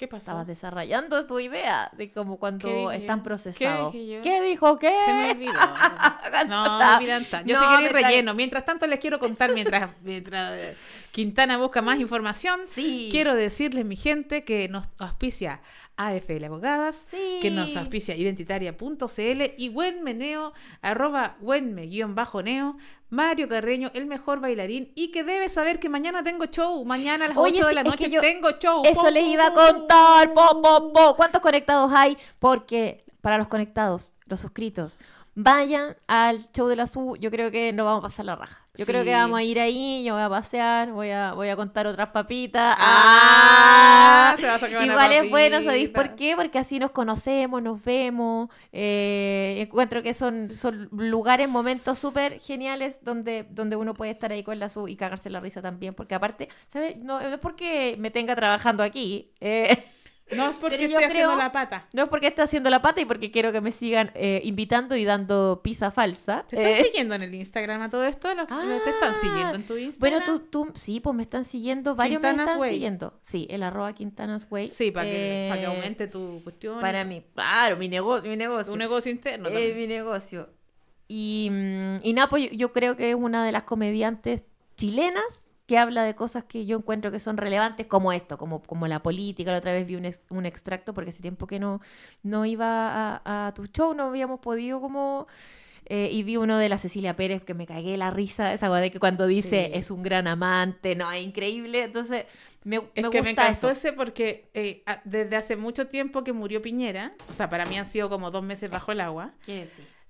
¿Qué pasó? Estabas desarrollando tu idea de como cuando están procesados. ¿Qué, dijo? ¿Qué? Se me olvidó. *laughs* no, tanto. Yo sí relleno. Mientras tanto, les quiero contar, mientras, *laughs* mientras eh, Quintana busca más información, quiero decirles, mi gente, que nos auspicia AFL Abogadas, que nos auspicia identitaria.cl y buenmeneo, arroba bajo neo Mario Carreño, el mejor bailarín, y que debe saber que mañana tengo show, mañana a las 8 de la noche tengo show. Eso les iba a contar, po, po, ¿cuántos conectados hay? Porque para los conectados, los suscritos, vayan al show de la SU, yo creo que no vamos a pasar la raja. Yo creo que vamos a ir ahí, yo voy a pasear, voy a, voy a contar otras papitas. ¡Ah! ah. Igual es bueno, ¿sabéis por qué? Porque así nos conocemos, nos vemos. Eh, encuentro que son, son lugares, momentos súper geniales donde, donde uno puede estar ahí con la SU y cagarse la risa también. Porque aparte, ¿sabes? No, no es porque me tenga trabajando aquí. Eh no es porque esté haciendo la pata. No es porque esté haciendo la pata y porque quiero que me sigan eh, invitando y dando pizza falsa. ¿Te están eh. siguiendo en el Instagram a todo esto? ¿Te están ah, siguiendo en tu Instagram? Bueno, tú, tú, sí, pues me están siguiendo, varios Quintana's me siguiendo. Sí, el arroba Quintanas Way. Sí, eh, para que, aumente tu cuestión. Para mí, claro, mi negocio, mi negocio. un negocio interno también. mi negocio. Y, mm, y Napo, pues yo, yo creo que es una de las comediantes chilenas que habla de cosas que yo encuentro que son relevantes, como esto, como, como la política. La otra vez vi un, un extracto porque hace tiempo que no, no iba a, a tu show, no habíamos podido como... Eh, y vi uno de la Cecilia Pérez que me cagué la risa, esa de que cuando dice es un gran amante, no, es increíble. Entonces, me, me que me encantó ese porque eh, desde hace mucho tiempo que murió Piñera, o sea, para mí han sido como dos meses bajo el agua,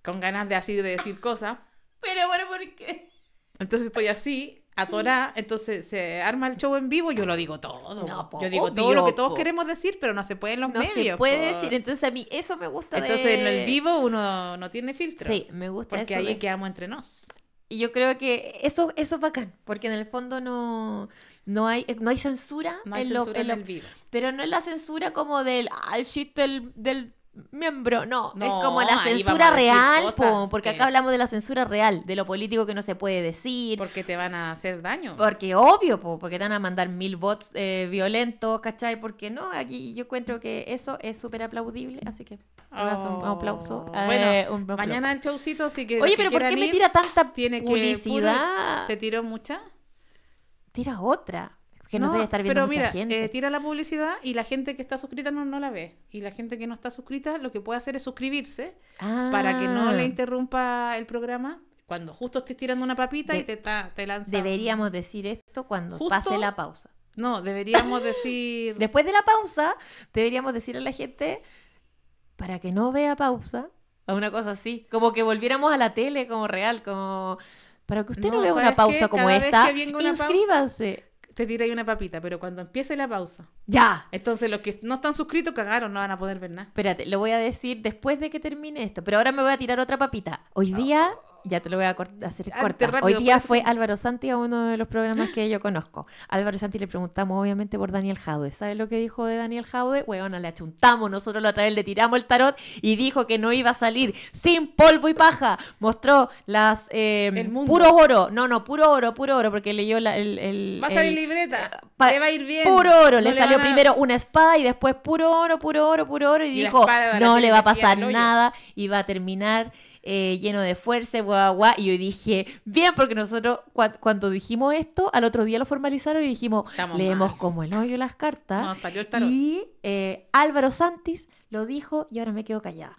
con ganas de así de decir cosas. Pero bueno, ¿por qué? Entonces estoy así, entonces se arma el show en vivo, yo lo digo todo. yo digo todo lo que todos queremos decir, pero no se puede en los medios. No se puede decir, entonces a mí eso me gusta. Entonces en el vivo uno no tiene filtro. Sí, me gusta porque eso. Porque ahí quedamos entre nos. Y yo creo que eso, eso es bacán, porque en el fondo no, no, hay, eh, no hay censura, no hay censura en, el vivo. Pero no es la censura como del al shit del miembro. No, es como la censura real, porque acá hablamos de la censura real, de lo político que no se puede decir. Porque te van a hacer daño. Porque obvio, porque te van a mandar mil bots eh, violentos, ¿cachai? Porque no, aquí yo encuentro que eso es súper aplaudible, así que oh, eh, un aplauso. Bueno, mañana el showcito, así que... Oye, pero ¿por qué me tira tanta publicidad? ¿Te tiró mucha? Tira otra que no, debe estar viendo pero mira, gente. Eh, tira la publicidad y la gente que está suscrita no, no la ve. Y la gente que no está suscrita lo que puede hacer es suscribirse para que no le ah. interrumpa el programa cuando justo estés tirando una papita y te, te lanza. Deberíamos decir esto cuando pase la pausa. No, deberíamos decir. *laughs* Después de la pausa, deberíamos decirle a la gente para que no vea pausa. A una cosa así. Como que volviéramos a la tele como real, como. Para que usted no, vea una pausa como esta, inscríbase te ahí una papita, pero cuando empiece la pausa. ¡Ya! Entonces los que no están suscritos cagaron, no van a poder ver nada. Espérate, lo voy a decir después de que termine esto, pero ahora me voy a tirar otra papita. Hoy ah, día ah, ya te lo voy a hacer corta. Hoy día fue Álvaro Santi a uno de los programas que yo conozco. Álvaro Santi le preguntamos obviamente por Daniel Jaude. ¿Sabes lo que dijo de Daniel Jaude? Huevona, le achuntamos, nosotros lo otra vez le tiramos el tarot y dijo que no iba a salir sin polvo y paja. Mostró las... Eh, puro oro. No, no, puro oro, puro oro, porque leyó el, Va a salir libreta. Eh, le va a ir bien. Puro oro. le, salió primero una espada y después puro oro, puro oro, puro oro. Y, y dijo, no le va a pasar nada y va a terminar eh, lleno de fuerza, guau, guau. Y yo dije, bien, porque nosotros cuando dijimos esto, al otro día lo formalizaron y dijimos, leemos como el hoyo las cartas. Y eh, Álvaro Santis lo dijo y ahora me quedo callada.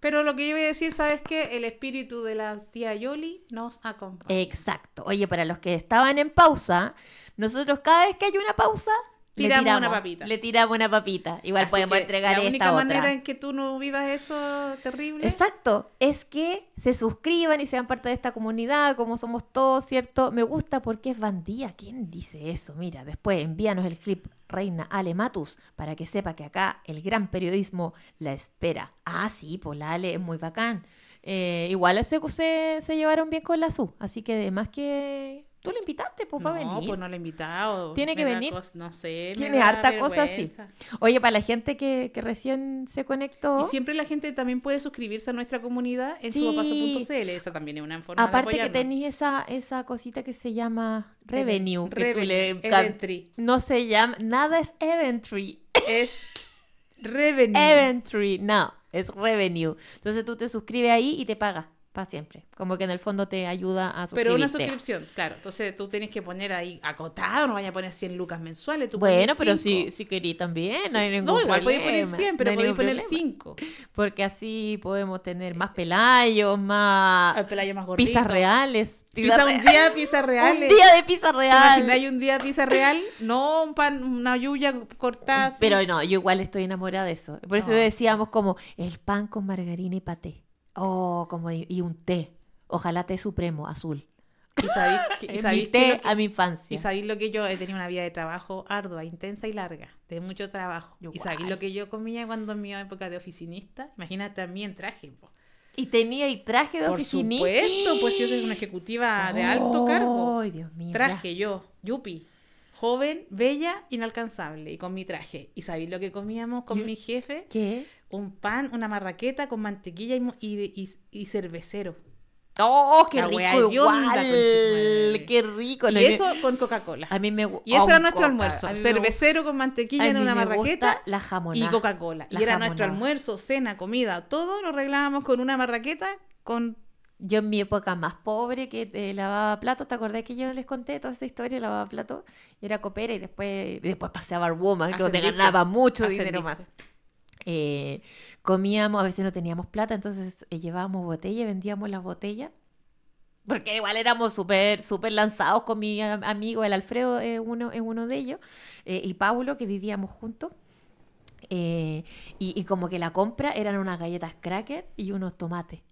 Pero lo que yo iba a decir, ¿sabes que El espíritu de la tía Yoli nos acompaña. Exacto. Oye, para los que estaban en pausa, nosotros cada vez que hay una pausa, le tiramos una papita. Le tiramos una papita. Igual podemos entregar esta La única manera en que tú no vivas eso terrible. Exacto. Es que se suscriban y sean parte de esta comunidad, como somos todos, ¿cierto? Me gusta porque es bandía. ¿Quién dice eso? Mira, después envíanos el clip Reina Ale Matus para que sepa que acá el gran periodismo la espera. Ah, sí, pues la Ale es muy bacán. Eh, igual se, se, se, llevaron bien con la SU, así que además que Tú le invitaste, pues, va no, pues no le he invitado. Tiene que venir. No sé. Tiene harta cosa así. Oye, para la gente que, recién se conectó. Y siempre la gente también puede suscribirse a nuestra comunidad en sí. subapaso.cl. Esa también es una forma Aparte que tenéis esa, esa cosita que se llama Revenue. que tú le Eventry. No se llama. Nada es Eventry. Es Revenue. Eventry, no. Es Revenue. Entonces tú te suscribes ahí y te pagas para siempre. Como que en el fondo te ayuda a suscribirte. Pero una suscripción, claro. Entonces tú tienes que poner ahí acotado, no vayas a poner 100 lucas mensuales. Tú bueno, pero si, si querís también, no hay ningún no, igual podéis poner 100, pero podéis poner 5. Porque así podemos tener más pelayos, más... más Pizzas reales. *laughs* Pizza, un día pizzas reales. un día de pizza real. Hay un día de pizza real, no un pan, una yuya cortada. Pero no, yo igual estoy enamorada de eso. Por eso decíamos como el pan con margarina y paté. Oh, como y un té. Ojalá té supremo, azul. Y sabéis, *laughs* a mi infancia. Y lo que yo he tenido una vida de trabajo ardua, intensa y larga, de mucho trabajo. y lo que yo comía cuando en mi época de oficinista, imagínate también traje. Y tenía y traje de oficinista. Por supuesto, pues yo soy una ejecutiva de alto cargo. Ay, Dios mío. Traje yo, yupi joven, bella, inalcanzable y con mi traje. ¿Y sabéis lo que comíamos con mi jefe? ¿Qué? Un pan, una marraqueta con mantequilla y, y, cervecero. ¡Oh, qué rico! ¡Qué rico! Y eso con Coca-Cola. A mí me gusta. Y ese oh, era nuestro almuerzo. Cervecero con mantequilla en una marraqueta. Y Coca-Cola. Y era nuestro almuerzo, cena, comida. Todo lo arreglábamos con una marraqueta con yo en mi época más pobre que lavaba platos, ¿te acordás que yo les conté toda esa historia? Lavaba platos y era copera y después, después pasé a barwoman, que donde ganaba mucho dinero más. Eh, comíamos, a veces no teníamos plata, entonces eh, llevábamos botellas, vendíamos las botellas. Porque igual éramos súper super lanzados con mi amigo, el Alfredo es uno, uno de ellos, eh, y Pablo, que vivíamos juntos. y, y, como que la compra eran unas galletas cracker y unos tomates.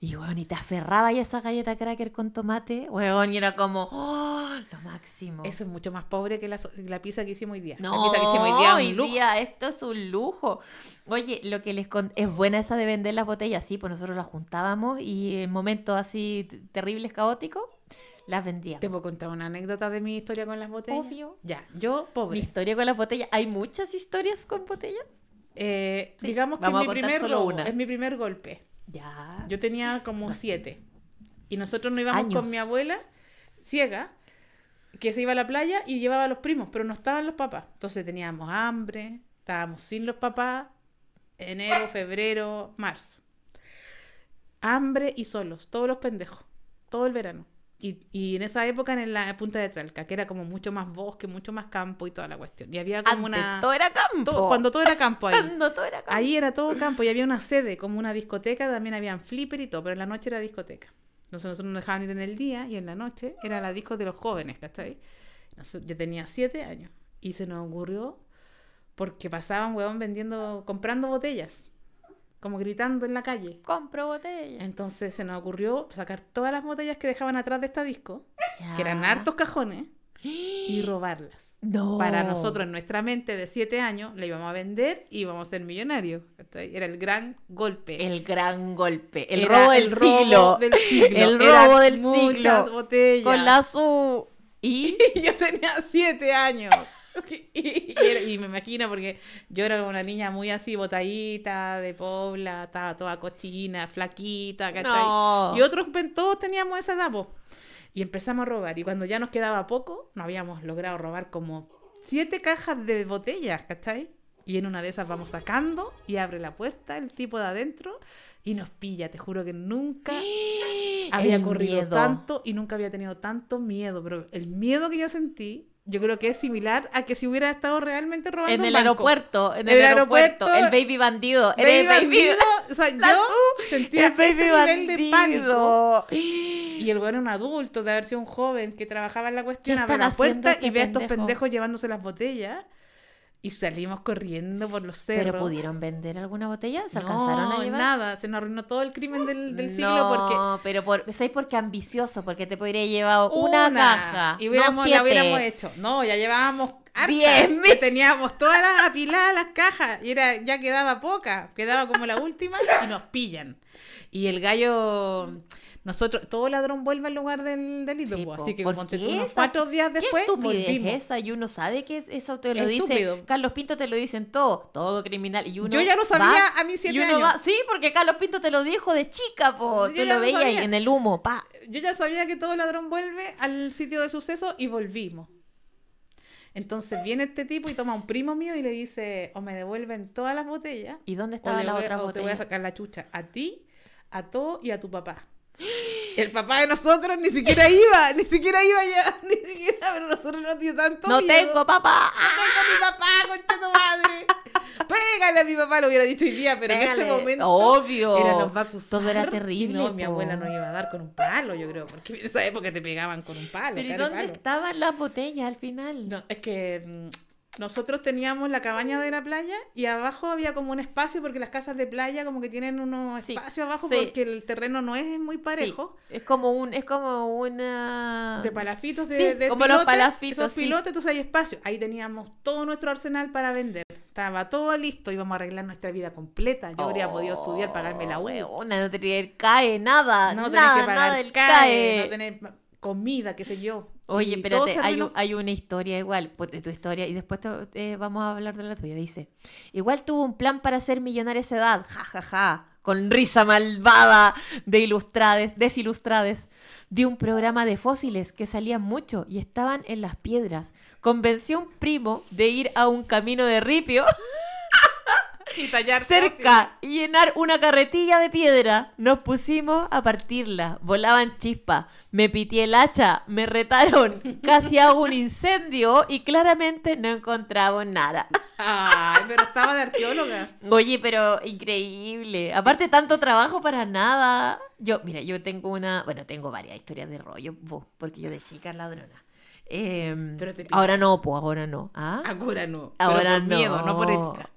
Y, weón, y te aferraba a esa galleta cracker con tomate, weón, y era como, ¡oh! lo máximo. Eso es mucho más pobre que la, pizza que hicimos hoy día. No, la pizza que hicimos hoy día, un día esto es un lujo. Oye, lo que les es buena esa de vender las botellas, sí, pues nosotros las juntábamos y en momentos así terribles, caóticos, las vendíamos ¿Te puedo contar una anécdota de mi historia con las botellas? Obvio. Ya, yo, pobre. Mi historia con las botellas. ¿Hay muchas historias con botellas? Eh, digamos que mi una. es mi primer golpe. Yo tenía como siete. Y nosotros no íbamos con mi abuela, ciega, que se iba a la playa y llevaba a los primos, pero no estaban los papás. Entonces teníamos hambre, estábamos sin los papás, enero, febrero, marzo. Hambre y solos, todos los pendejos, todo el verano. Y, en esa época en la punta de Tralca, que era como mucho más bosque, mucho más campo y toda la cuestión. Y había como una. Todo era campo. cuando todo era campo ahí. *laughs* todo era campo. Ahí era todo campo y había una sede, como una discoteca, también habían flipper y todo, pero en la noche era discoteca. Entonces nosotros nos dejaban ir en el día y en la noche era la disco de los jóvenes, ¿cachai? Yo tenía siete años y se nos ocurrió porque pasaban, weón, vendiendo, comprando botellas como gritando en la calle. Compro botellas. Entonces se nos ocurrió sacar todas las botellas que dejaban atrás de esta disco, que eran hartos cajones, y *gasps* robarlas. Para nosotros, en nuestra mente de siete años, le íbamos a vender y íbamos a ser millonarios. Era el gran golpe. El gran golpe. El robo del el Robo del *laughs* El robo del muchas botellas. Con la su. *laughs* Y, yo tenía siete años. *laughs* y, me imagino porque yo era una niña muy así, botadita, de pobla, estaba toda cochina, flaquita, ¿cachai? Y otros, pues, todos teníamos esa edad, pues. Y empezamos a robar. Y cuando ya nos quedaba poco, no habíamos logrado robar como siete cajas de botellas, ¿cachai? Y en una de esas vamos sacando y abre la puerta el tipo de adentro y nos pilla. Te juro que nunca *gasps* había corrido tanto y nunca había tenido tanto miedo. Pero el miedo que yo sentí yo creo que es similar a que si hubiera estado realmente robando en el aeropuerto en el, aeropuerto, el baby bandido el baby bandido *laughs* o sea yo sentía ese pánico *gasps* y el bueno un adulto de haber sido un joven que trabajaba en la cuestión abre la puerta y este ve a estos pendejos llevándose las botellas y salimos corriendo por los cerros. ¿Pero pudieron vender alguna botella? ¿Se alcanzaron no, a nada. Se nos arruinó todo el crimen del, del siglo porque... No, pero por, ¿sabes por qué ambicioso? Porque te podría llevar una, caja. Y hubiéramos, la hubiéramos hecho. No, ya llevábamos hartas. Que teníamos todas las apiladas las cajas. Y era, ya quedaba poca. Quedaba como la última y nos pillan. Y el gallo nosotros, todo ladrón vuelve al lugar del delito, así que como unos cuatro días después. ¿Qué volvimos. esa? Y uno sabe que eso te lo dice. Carlos Pinto te lo dicen todo, todo criminal. Y uno Yo ya lo sabía a mis siete años. sí, porque Carlos Pinto te lo dijo de chica, po. Yo tú lo, veía veías ahí en el humo, pa. Yo ya sabía que todo ladrón vuelve al sitio del suceso y volvimos. Entonces viene este tipo y toma a un primo mío y le dice, o me devuelven todas las botellas. ¿Y dónde estaban las otras botellas? te voy a sacar la chucha a ti, a todo y a tu papá. El papá de nosotros ni siquiera iba, ni siquiera iba ya, *laughs* ni siquiera, pero nosotros no dio tanto. No tengo papá. No tengo mi papá, concha tu madre. Pégale a mi papá, lo hubiera dicho hoy día, pero en este momento. Obvio. Era los Todo era terrible. No, mi abuela no iba a dar con un palo, yo creo, porque en esa época te pegaban con un palo. Pero ¿y dónde estaban las botellas al final? No, es que mm, nosotros teníamos la cabaña de la playa y abajo había como un espacio porque las casas de playa como que tienen unos espacio abajo porque el terreno no es muy parejo. Es como un es como una de palafitos de, de como los palafitos, esos pilotes, entonces hay espacio. Ahí teníamos todo nuestro arsenal para vender. Estaba todo listo, íbamos a arreglar nuestra vida completa. Yo habría podido estudiar, oh, pagarme la huevona, no tener CAE, nada, no tener que parar, CAE, no tener comida, qué sé yo Oye, espérate, hay, una historia igual, pues, de tu historia, y después eh, vamos a hablar de la tuya. Dice: Igual tuvo un plan para ser millonario a esa edad, jajaja, con risa malvada de ilustrades, desilustrades, de un programa de fósiles que salían mucho y estaban en las piedras. Convenció a un primo de ir a un camino de ripio. *laughs* Y tallar Cerca y llenar una carretilla de piedra, nos pusimos a partirla. Volaban chispas, me pitié el hacha, me retaron, casi hago un incendio y claramente no encontramos nada. Ay, pero estaba de arqueóloga. Oye, pero increíble. Aparte, tanto trabajo para nada. Yo, mira, yo tengo una. Bueno, tengo varias historias de rollo, porque yo de chica ladrona. Em, ahora no, pues ahora no. ¿Ah? Ahora no. Ahora no, por no. miedo, no por ética.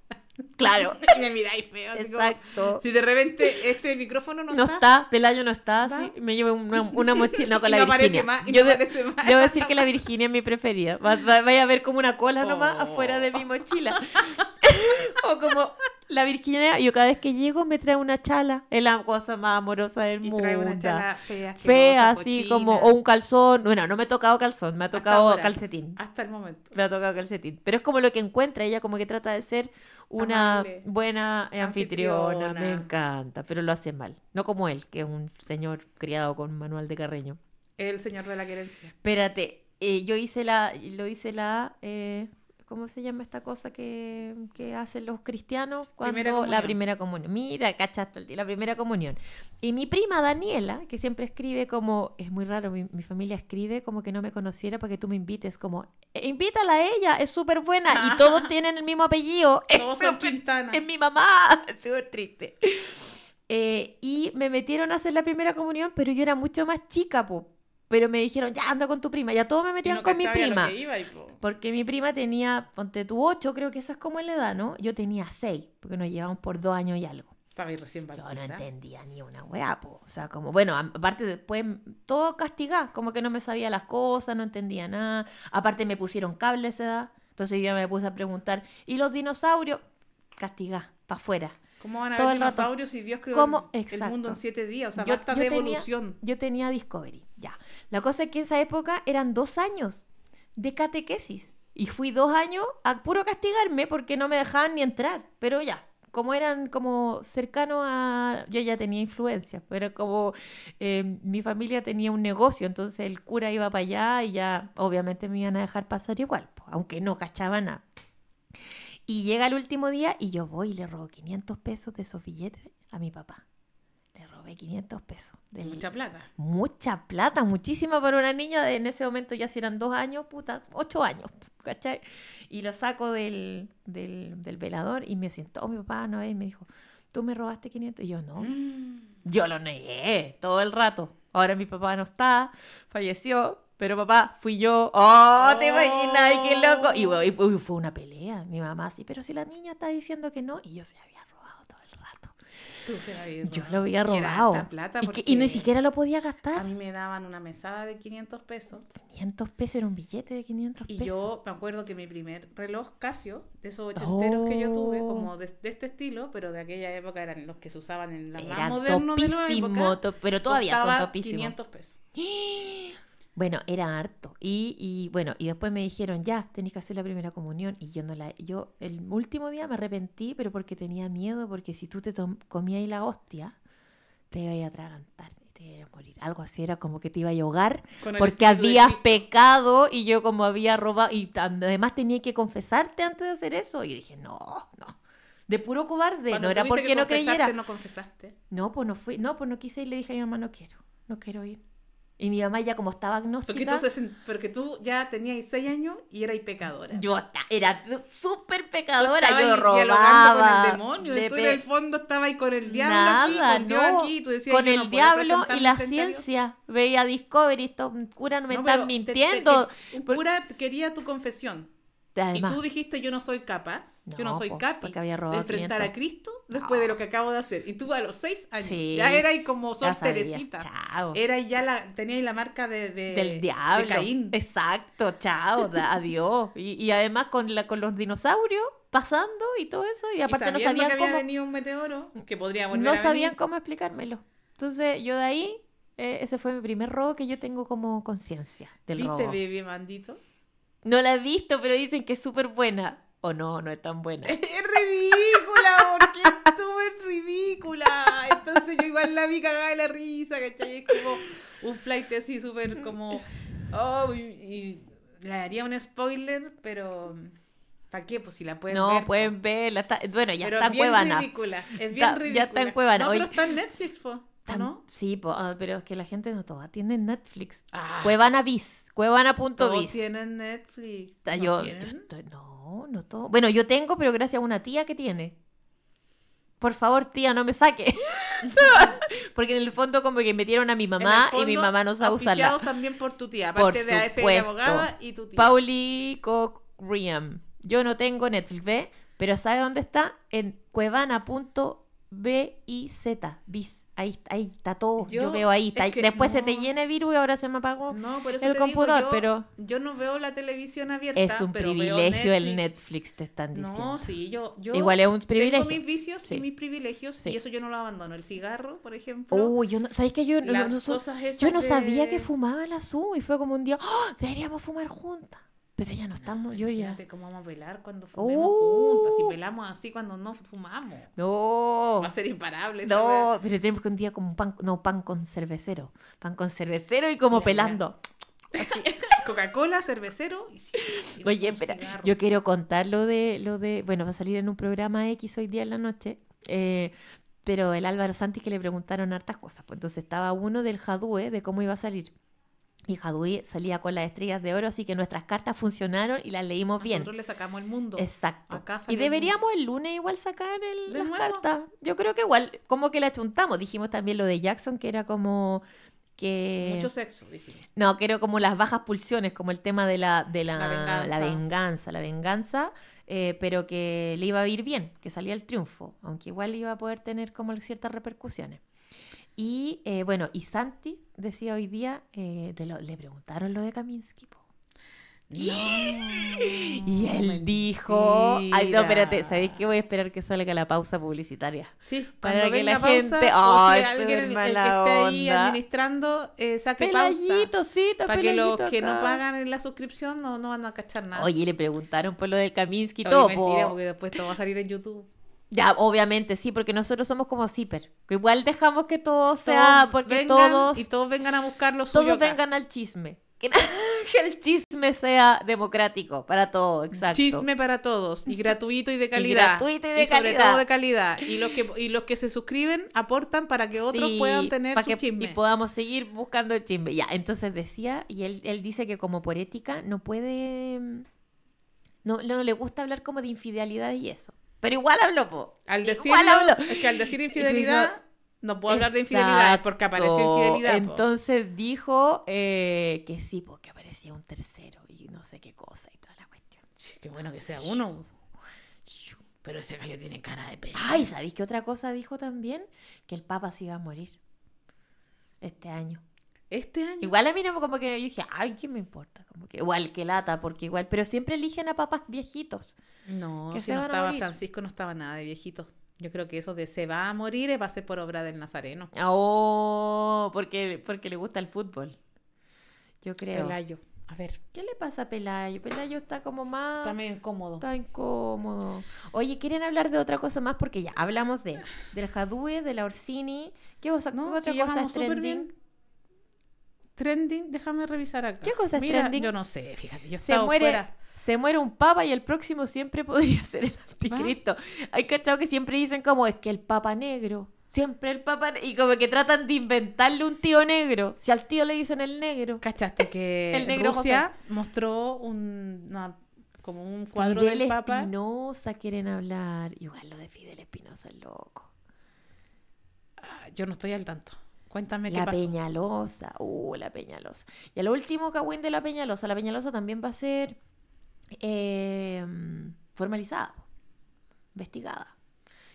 Claro. *laughs* me miráis feo. Exacto. si de repente este micrófono no, está. No está, Pelayo no está, me llevo una, mochila. No, con *laughs* la Virginia. yo debo decir que la Virginia es mi preferida. Vaya a ver como una cola nomás oh. afuera de mi mochila. *laughs* *laughs* o como la Virginia yo cada vez que llego me trae una chala, es la cosa más amorosa del y Me Trae una chala fea, fea así como, o un calzón. Bueno, no me ha tocado calzón, me ha tocado calcetín. Hasta el momento. Me ha tocado calcetín. Pero es como lo que encuentra, ella como que trata de ser una buena anfitriona. Me encanta, pero lo hace mal. No como él, que es un señor criado con manual de Carreño. El señor de la querencia. Espérate, eh, yo hice la, lo hice la... Eh, ¿Cómo se llama esta cosa que, que hacen los cristianos cuando la primera comunión? Mira, cachaste, la primera comunión. Y mi prima Daniela, que siempre escribe como, es muy raro, mi, familia escribe como que no me conociera para que tú me invites, como, eh, invítala a ella, es súper buena y *laughs* todos tienen el mismo apellido. Todos son Quintana. Es mi mamá, *laughs* súper triste. Eh, y me metieron a hacer la primera comunión, pero yo era mucho más chica, po pero me dijeron, ya anda con tu prima, ya todos me metían con mi prima. porque mi prima tenía, ponte tu ocho creo que esa es como la edad, ¿no? Yo tenía seis porque nos llevamos por dos años y algo. Estaba recién Yo no entendía ni una weá, po. O sea, como, bueno, aparte después, todo castigá, como que no me sabía las cosas, no entendía nada. Aparte me pusieron cables esa edad. Entonces yo me puse a preguntar, ¿y los dinosaurios? Castigá, para afuera. ¿Cómo van a los dinosaurios si Dios creó el, el, mundo en siete días? O sea, de evolución. Yo tenía Discovery. La cosa es que en esa época eran dos años de catequesis. Y fui dos años a puro castigarme porque no me dejaban ni entrar. Pero ya, como eran como cercanos a... Yo ya tenía influencia, pero como em, mi familia tenía un negocio, entonces el cura iba para allá y ya obviamente me iban a dejar pasar igual, aunque no cachaba nada. Y llega el último día y yo voy y le robo 500 pesos de esos billetes a mi papá. 500 pesos. Mucha plata. Mucha plata, muchísima para una niña. De, en ese momento ya si eran dos años, puta, ocho años, ¿cachai? Y lo saco del, del, velador y me sentó oh, mi papá una vez y me dijo, ¿tú me robaste 500? Y yo, no. Mm. Yo lo negué todo el rato. Ahora mi papá no está, falleció, pero papá, fui yo. ¡Oh, te imaginas! ¡Qué loco! Y, fue una pelea. Mi mamá así, pero si la niña está diciendo que no, y yo se había yo lo había robado. Y, ni siquiera lo podía gastar. A mí me daban una mesada de 500 pesos. 500 pesos, era un billete de 500 pesos. Y yo me acuerdo que mi primer reloj Casio, de esos ochenteros que yo tuve, oh. como de, este estilo, pero de aquella época eran los que se usaban en la era pero todavía son topísimos. 500 pesos. *gasps* ¡Ah! Bueno, era harto. Y, y, bueno, y después me dijeron, ya, tenés que hacer la primera comunión. Y yo no la, yo el último día me arrepentí, pero porque tenía miedo, porque si tú te comías la hostia, te ibas a atragantar y te ibas a morir. Algo así era como que te iba a ahogar porque habías pecado y yo como había robado. Y además tenía que confesarte antes de hacer eso. Y dije, no, no. De puro cobarde, no era porque no creyera. No, confesaste. no, pues no fui, no, pues no quise y le dije a mi mamá, no quiero, no quiero ir. Y mi mamá ya como estaba agnóstica... Porque tú, tú ya tenías seis años y eras pecadora. Yo era súper pecadora, yo robaba. con el demonio, tú en el fondo estabas ahí con el diablo con aquí, decías, Con el diablo y la ciencia. Veía Discovery, estos cura no me no, mintiendo. cura quería tu confesión y tú dijiste, yo no soy capaz, yo no soy capaz de enfrentar a Cristo después de lo que acabo de hacer. Y tú a los seis años ya eras como Ya Teresita. Chao. Era ya la, tenías la marca de, del diablo. Caín. Exacto, chao, *laughs* adiós. Y, además con, la, con los dinosaurios pasando y todo eso. Y aparte no sabían cómo... un meteoro, que podría No sabían cómo explicármelo. Entonces yo de ahí, eh, ese fue mi primer robo que yo tengo como conciencia del robo. ¿Viste, bebé mandito? No la he visto, pero dicen que es súper buena. O no, no es tan buena. Es ridícula, porque estuvo en ridícula. Entonces yo igual la vi cagada de la risa, ¿cachai? Es como un flight así súper como... Oh, y, le daría un spoiler, pero... ¿Para qué? Pues si la pueden ver. No, pueden verla. bueno, ya está en Cuevana. Es ridícula. Es bien ridícula. Ya está en Cuevana. No, pero está en Netflix, po no? Sí, ah, pero es que la gente no toda tiene Netflix. Ah. Cuevana.biz, No tienen Netflix. ¿No, yo, no, no todo. Bueno, yo tengo, pero gracias a una tía que tiene. Por favor, tía, no me saque. *laughs* Porque en el fondo como que metieron a mi mamá y mi mamá no sabe usarla. también por tu tía, aparte de AFP abogada y tu tía. Pauli Yo no tengo Netflix, Pero ¿sabe dónde está? En cuevana.biz. Ahí, ahí está todo, yo, veo ahí. después se te llena el virus y ahora se me apagó el computador, pero... Yo no veo la televisión abierta, Es un privilegio el Netflix, te están diciendo. Igual es un privilegio. Tengo mis vicios y mis privilegios y eso yo no lo abandono. El cigarro, por ejemplo. Uy, yo no... yo, no, sabía que fumaba la Zoom y fue como un día, ¡ah! deberíamos fumar juntas! Pero pues ya no estamos, yo ya. cómo vamos a velar cuando fumemos uh. juntas. Si velamos así cuando no fumamos. No. Va a ser imparable. No, pero tenemos que un día como pan, no, pan con cervecero. Pan con cervecero y como pelando. *laughs* Coca-Cola, cervecero y, sí, Oye, espera, yo quiero contar lo de, lo de. Bueno, va a salir en un programa X hoy día en la noche. Eh, pero el Álvaro Santi que le preguntaron hartas cosas. Pues entonces estaba uno del Jadue de cómo iba a salir. Y Jadui salía con las estrellas de oro, así que nuestras cartas funcionaron y las leímos bien. Nosotros le sacamos el mundo. Exacto. y deberíamos el lunes igual sacar las cartas. Yo creo que igual, como que la chuntamos. Dijimos también lo de Jackson, que era como que... Mucho sexo, dijimos. No, que era como las bajas pulsiones, como el tema de la, de la, venganza. La venganza, la venganza eh, pero que le iba a ir bien, que salía el triunfo, aunque igual iba a poder tener como ciertas repercusiones. Y eh, bueno, y Santi decía hoy día, eh, le preguntaron lo de Kaminsky. *gasps* y él dijo, ay no, espérate, ¿sabéis que Voy a esperar que salga la pausa publicitaria. Sí, para que la, gente, el, que esté ahí administrando eh, saque pausa. Sí, para que los que no pagan la suscripción no, no van a cachar nada. Oye, le preguntaron por lo del Kaminsky todo. Mentira, porque después todo va a salir en YouTube. Ya, obviamente, sí, porque nosotros somos como zipper. Igual dejamos que todo sea, porque todos... Y todos vengan a buscar los Todos vengan al chisme. *laughs* Que, el chisme sea democrático para todos, exacto. Chisme para todos y gratuito y de *laughs* calidad. Y gratuito y de sobre calidad. todo de calidad. Y los que los que se suscriben aportan para que otros puedan tener su chisme. Y podamos seguir buscando el chisme. Ya, entonces decía, y él, él dice que como por ética no puede... Mm, no, no le gusta hablar como de infidelidad y eso. Pero igual hablo, po. Al decir. que al decir infidelidad, no puedo hablar de infidelidad porque apareció infidelidad. Entonces dijo eh, que sí, porque aparecía un tercero y no sé qué cosa y toda la cuestión. qué bueno que sea uno. Pero ese gallo tiene cara de pelo. Ay, ¿sabéis qué otra cosa dijo también? Que el Papa se iba a morir este año. Este año. Igual a mí no, como que yo dije, ay, ¿qué me importa? Como que igual que lata, porque igual, pero siempre eligen a papás viejitos. No, que no estaba Francisco, no estaba nada de viejito Yo creo que eso de se va a morir va a ser por obra del Nazareno. Oh, porque, porque le gusta el fútbol. Yo creo. Pelayo. A ver. ¿Qué le pasa a Pelayo? Pelayo está como más. Está cómodo incómodo. Está incómodo. Oye, ¿quieren hablar de otra cosa más? Porque ya hablamos de del Jadue, de la Orsini. ¿Qué cosa, otra cosa trending? trending, déjame revisar acá. ¿Qué cosa es trending? Yo no sé, fíjate, yo estaba muere, fuera. se muere un papa y el próximo siempre *laughs* podría ser el anticristo. Ah. Hay cachados que siempre dicen como es que el papa negro, siempre el papa y como que tratan de inventarle un tío negro, si al tío le dicen el negro. ¿Cachaste que *laughs* el Rusia mostró un, como un cuadro del Papa. Espinosa quieren hablar. Igual lo de Fidel Espinosa, loco. Ah, yo no estoy al tanto. Cuéntame la qué La Peñalosa. Uh, la Peñalosa. Y a lo último, Cagüín de la Peñalosa. La Peñalosa también va a ser em, formalizada, investigada.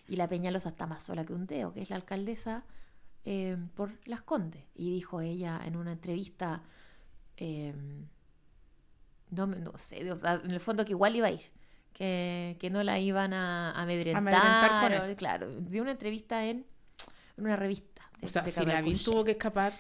Y la Peñalosa está más sola que un teo, que es la alcaldesa em, por Las Condes. Y dijo ella en una entrevista, em, no, sé, en el fondo que igual iba a ir, que, no la iban a amedrentar. Claro, dio una entrevista en una revista o sea, si Lavín tuvo que escapar.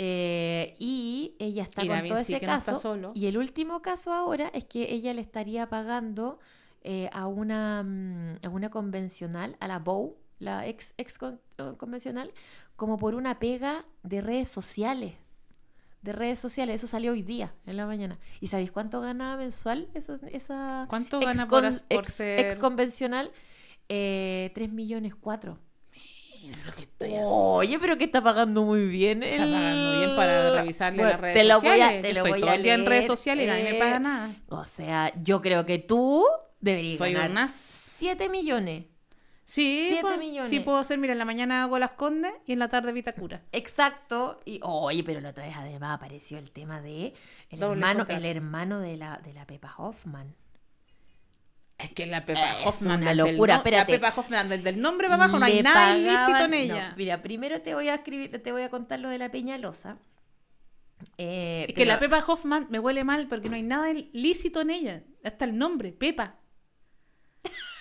Eh, y ella está con todo ese caso. Y el último caso ahora es que ella le estaría pagando eh, a, una, mm, una convencional, a la Bow, la ex, ex eh, convencional, como por una pega de redes sociales. De redes sociales, eso salió hoy día, en la mañana. ¿Y sabéis cuánto gana mensual esa, ¿Cuánto gana por, ex convencional? 3 millones 4. Oye, pero que está pagando muy bien. Está pagando bien para revisarle las redes te lo sociales. Voy a, te lo estoy voy todo a el día en redes sociales y nadie me paga eh, nada. O sea, yo creo que tú deberías Soy ganar unas... 7 millones. Sí, 7 pues, millones. Sí, puedo hacer, mira, en la mañana hago las condes y en la tarde Vitacura. Exacto. Y, oye, pero la otra vez además apareció el tema de el hermano, el hermano de la, de la Pepa Hoffman. Es que la Pepa Hoffman. una locura. Espérate. La Pepa Hoffman, desde el nombre para abajo, no hay nada ilícito en ella. mira, primero te voy a escribir, te voy a contar lo de la Peñalosa. Eh, es que la Pepa Hoffman me huele mal porque no hay nada ilícito en ella. Hasta el nombre, Pepa.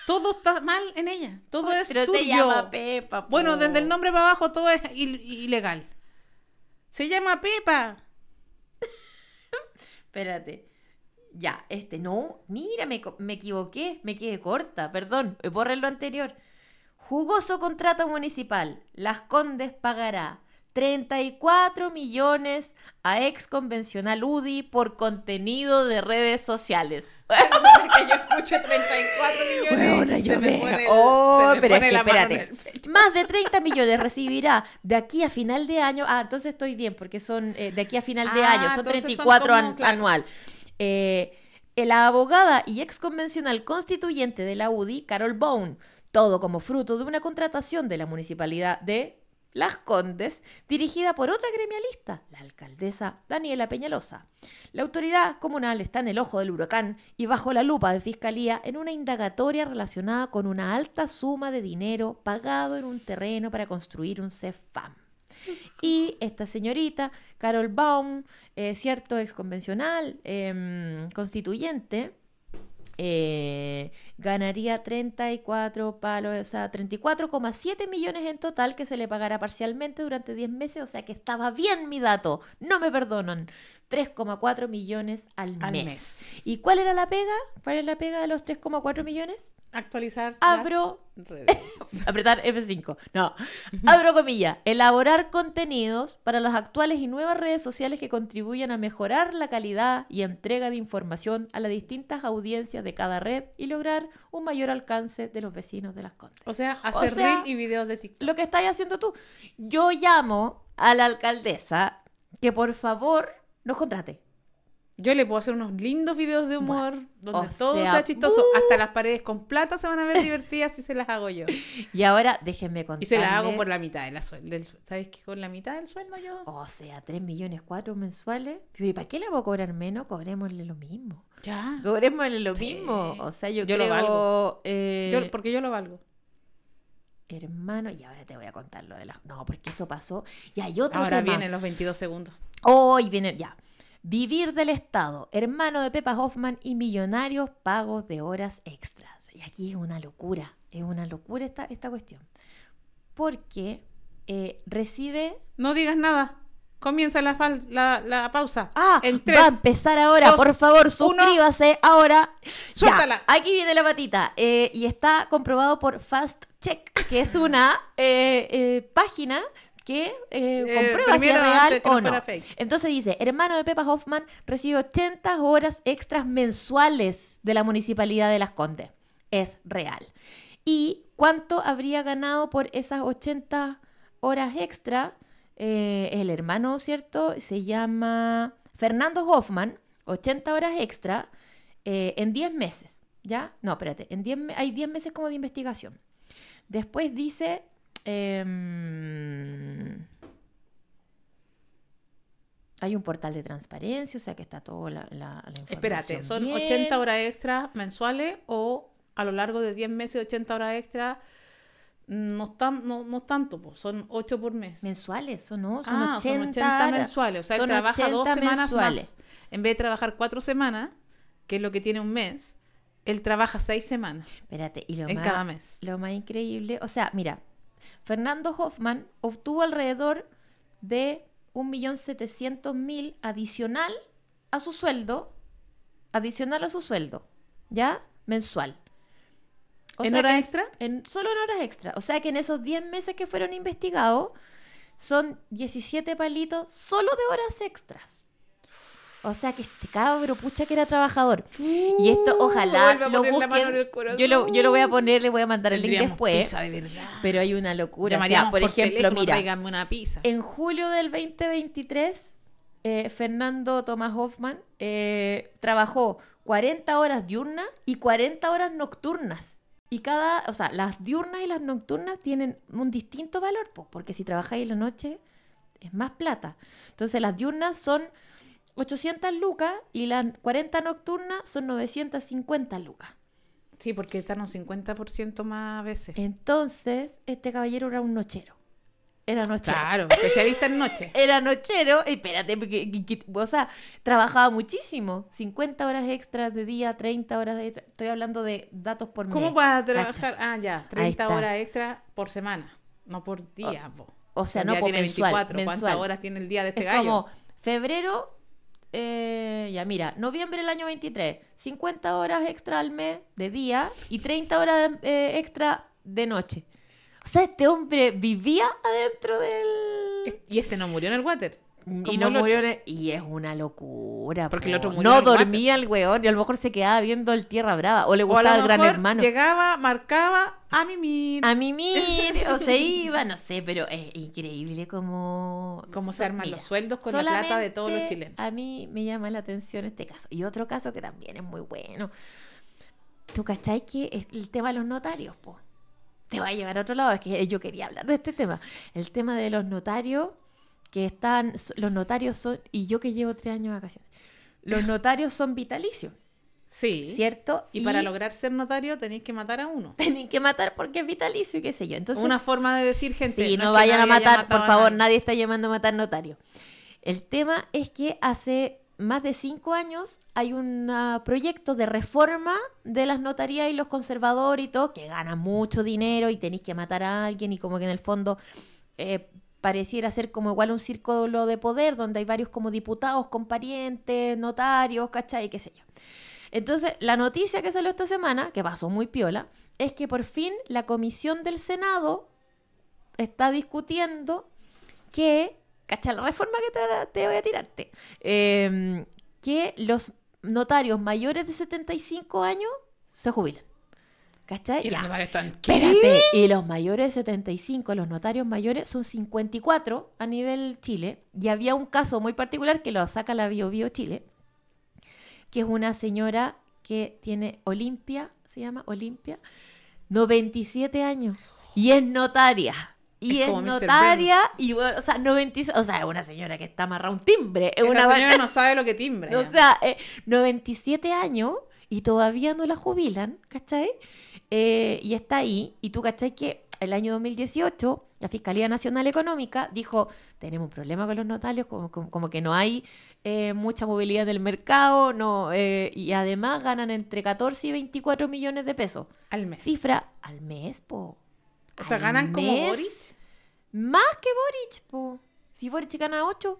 Todo está mal en ella. Todo es pero llama Pepa. Bueno, desde el nombre para abajo todo es ilegal. Se llama Pepa. *laughs* Espérate ya, este, no, mira, me, me equivoqué, me quedé corta, perdón, eh, borré lo anterior. Jugoso contrato municipal, Las Condes pagará 34 millones a ex convencional UDI por contenido de redes sociales. *laughs* que yo escucho 34 millones. Más de 30 *laughs* millones recibirá de aquí a final de año. Ah, entonces estoy bien, porque son eh, de aquí a final de ah, año, son 34 anuales. anual. Eh, la abogada y ex convencional constituyente de la UDI, Carol Bone, todo como fruto de una contratación de la municipalidad de Las Condes, dirigida por otra gremialista, la alcaldesa Daniela Peñalosa. La autoridad comunal está en el ojo del huracán y bajo la lupa de fiscalía en una indagatoria relacionada con una alta suma de dinero pagado en un terreno para construir un CEFAM. Y esta señorita, Carol Baum, eh, cierto exconvencional, convencional, em, constituyente, eh, ganaría 34 palos, o sea, 34,7 millones en total que se le pagará parcialmente durante 10 meses, o sea que estaba bien mi dato, no me perdonan. 3,4 millones al, mes. mes. ¿Y cuál era la pega? ¿Cuál es la pega de los 3,4 millones? Actualizar. Abro. redes. *laughs* apretar F5. No. Abro comillas. Elaborar contenidos para las actuales y nuevas redes sociales que contribuyan a mejorar la calidad y entrega de información a las distintas audiencias de cada red y lograr un mayor alcance de los vecinos de las contas. O sea, hacer o y videos de TikTok. Lo que estás haciendo tú. Yo llamo a la alcaldesa que por favor nos contrate. Yo le puedo hacer unos lindos videos de humor donde todo sea, chistoso. Uh. hasta las paredes con plata se van a ver *laughs* divertidas Y se las hago yo. Y ahora déjenme contar. Y se las hago por la mitad del sueldo ¿Sabes qué? Con la mitad del sueldo yo. O sea, 3 millones 4 mensuales. ¿Y para qué la voy a cobrar menos? Cobrémosle lo mismo. Ya. Cobrémosle lo mismo. O sea, yo, yo creo, Lo valgo. Eh, yo, porque yo lo valgo. Hermano, y ahora te voy a contar lo de las. No, porque eso pasó. Y hay otro ahora vienen los 22 segundos. Hoy vienen ya. Vivir del Estado, hermano de Pepa Hoffman y millonarios pagos de horas extras. Y aquí es una locura, es una locura esta, esta cuestión. Porque eh, recibe... No digas nada. Comienza la, la, pausa. Ah, va a empezar ahora. por favor, suscríbase ahora. Suéltala. aquí viene la patita. Eh, y está comprobado por Fast Check, que es una eh, página que eh, eh, comprueba si es real o no. Entonces dice, hermano de Pepa Hoffman recibe 80 horas extras mensuales de la Municipalidad de Las Condes. Es real. ¿Y cuánto habría ganado por esas 80 horas extra? Eh, el hermano, ¿cierto? Se llama Fernando Hoffman, 80 horas extra en 10 meses. ¿Ya? No, espérate, en hay 10 meses como de investigación. Después dice Em, hay un portal de transparencia, o sea que está todo la, información. Espérate, ¿son 80 horas extras mensuales o a lo largo de 10 meses 80 horas extra, No, no, tanto, son 8 por mes. ¿Mensuales o no? Son, ah, son mensuales. O sea, él trabaja dos semanas más. En vez de trabajar cuatro semanas, que es lo que tiene un mes, él trabaja seis semanas. Espérate, y en cada mes. Lo más increíble, o sea, mira, Fernando Hoffman obtuvo alrededor de 1.700.000 adicional a su sueldo, adicional a su sueldo, ¿ya? Mensual. ¿En horas extra? En, solo en horas extra. O sea que en esos 10 meses que fueron investigados, son 17 palitos solo de horas extras. O sea que este cabro, pucha que era trabajador. y uh, esto, ojalá lo busquen. Yo lo, yo lo voy a poner, le voy a mandar el link después. Pero hay una locura. María. por, ejemplo, mira, en julio del 2023, eh, Fernando Tomás Hoffman eh, trabajó 40 horas diurnas y 40 horas nocturnas. Y cada, o sea, las diurnas y las nocturnas tienen un distinto valor, porque si trabajáis en la noche es más plata. Entonces las diurnas son 800 lucas y las 40 nocturnas son 950 lucas. Sí, porque están un 50% más veces. Entonces, este caballero era un nochero. Era nochero. Claro, especialista en noche. *laughs* Era nochero, espérate, porque, o sea, trabajaba muchísimo. 50 horas extras de día, 30 horas de Estoy hablando de datos por mes. ¿Cómo vas a trabajar? Ah, ya, 30 horas extra por semana, no por día. O sea, no por 24. ¿Cuántas horas tiene el día de este es gallo? Como febrero eh, ya mira, noviembre del año 23, 50 horas extra al mes de día y 30 horas eh, extra de noche. O sea, este hombre vivía adentro del... Y este no murió en el water. Y, no y es una locura. Porque el otro No dormía el weón y a lo mejor se quedaba viendo el Tierra Brava o le gustaba o el Gran Hermano. Llegaba, marcaba a mimir. A mimir o se *laughs* iba, no sé, pero es increíble cómo... Cómo se arman los sueldos con la plata de todos los chilenos. A mí me llama la atención este caso. Y otro caso que también es muy bueno. ¿Tú cachai que el tema de los notarios, po? Te va a llevar a otro lado, es que yo quería hablar de este tema. El tema de los notarios que están, los notarios son, y yo que llevo tres años de vacaciones, los notarios son vitalicios. Sí. ¿Cierto? Y, para lograr ser notario tenéis que matar a uno. Tenéis que matar porque es vitalicio y qué sé yo. Entonces, Una forma de decir gente. Sí, no, vayan a matar, por favor, nadie. está llamando a matar notario. El tema es que hace más de cinco años hay un ah, proyecto de reforma de las notarías y los conservadores y todo, que gana mucho dinero y tenéis que matar a alguien y como que en el fondo eh, pareciera ser como igual un círculo de poder donde hay varios como diputados con parientes, notarios, ¿cachai? qué sé yo. Entonces, la noticia que salió esta semana, que pasó muy piola, es que por fin la comisión del Senado está discutiendo que, ¿cachai? La reforma que te, voy a tirarte, em, que los notarios mayores de 75 años se jubilan. ¿Cachai? Y los Y los mayores 75, los notarios mayores son 54 a nivel Chile. Y había un caso muy particular que lo saca la Bio Bio Chile, que es una señora que tiene Olimpia, se llama Olimpia, 97 años. Y es notaria. Y es, notaria y, o sea, o sea, es una señora que está amarrada un timbre. Es una señora no sabe lo que timbre. O sea, 97 eh, años y todavía no la jubilan, ¿cachai? Eh, y está ahí. Y tú cacháis que el año 2018 la Fiscalía Nacional Económica dijo, tenemos un problema con los notarios, como, que no hay eh, mucha movilidad del mercado, no eh, y además ganan entre 14 y 24 millones de pesos. Al mes. Cifra al mes, po. O sea, ganan como Boric. Más que Boric, po. Si Boric gana 8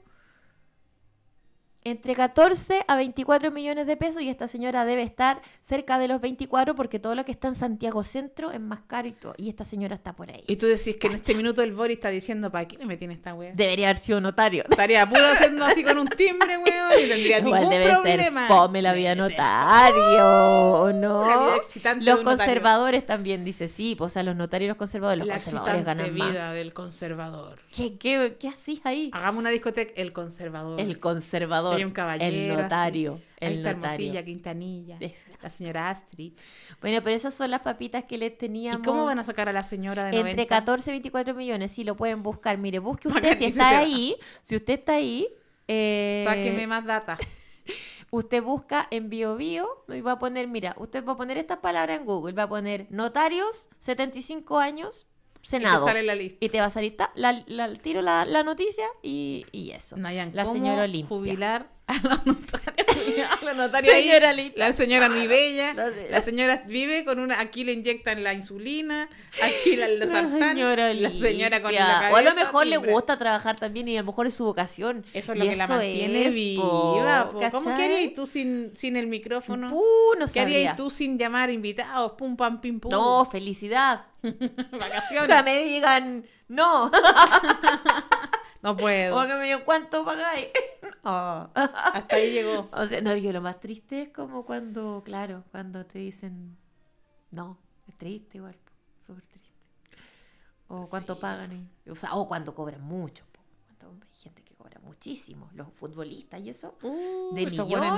entre 14 a 24 millones de pesos y esta señora debe estar cerca de los 24 porque todo lo que está en Santiago Centro es más caro y todo. Y esta señora está por ahí. Y tú decís que en este minuto el Boris está diciendo, ¿para qué me tiene esta wea? Debería haber sido notario. Estaría puro haciendo así con un timbre, weón, y tendría Igual ningún debe Ser fome la vida notario, no? los conservadores también, dice, sí, pues, o sea, los notarios y los conservadores, los conservadores ganan vida del conservador. ¿Qué, qué, ahí? Hagamos una discoteca, el conservador. El conservador. El notario. El Ahí Quintanilla, la señora Astrid. Bueno, pero esas son las papitas que les teníamos. ¿Y cómo van a sacar a la señora de Entre 14 y 24 millones, sí, lo pueden buscar. Mire, busque usted si está ahí. Si usted está ahí. Eh, Sáqueme más data. *laughs* usted busca en BioBio Bio, y va a poner, mira, usted va a poner estas palabras en Google, va a poner notarios, 75 años, Senado. Y te, sale la lista. y te va a salir la, la, tiro la, la, noticia y, y eso. la señora Olimpia. Jubilar *laughs* a la notaria, a *laughs* la señora ahí, la señora Nivella, la señora vive con una, aquí le inyectan la insulina, aquí los saltan, la, señora con la cabeza. O a lo mejor le gusta trabajar también y a lo mejor es su vocación. Eso es lo que la mantiene viva. ¿Cómo qué tú sin, sin el micrófono? Puh, no ¿Qué harías tú sin llamar invitados? Pum, pam, pim, pum. No, felicidad. *laughs* Vacaciones. O sea, me digan, no no puedo. O que me dijo, ¿cuánto pagáis? *laughs* Hasta ahí llegó. no, yo lo más triste es como cuando, claro, cuando te dicen, no, es triste igual, súper triste. O cuánto pagan. ahí. o sea, o cuando cobran mucho. Hay gente Muchísimos, muchísimo, los futbolistas y eso, uh, de ese bueno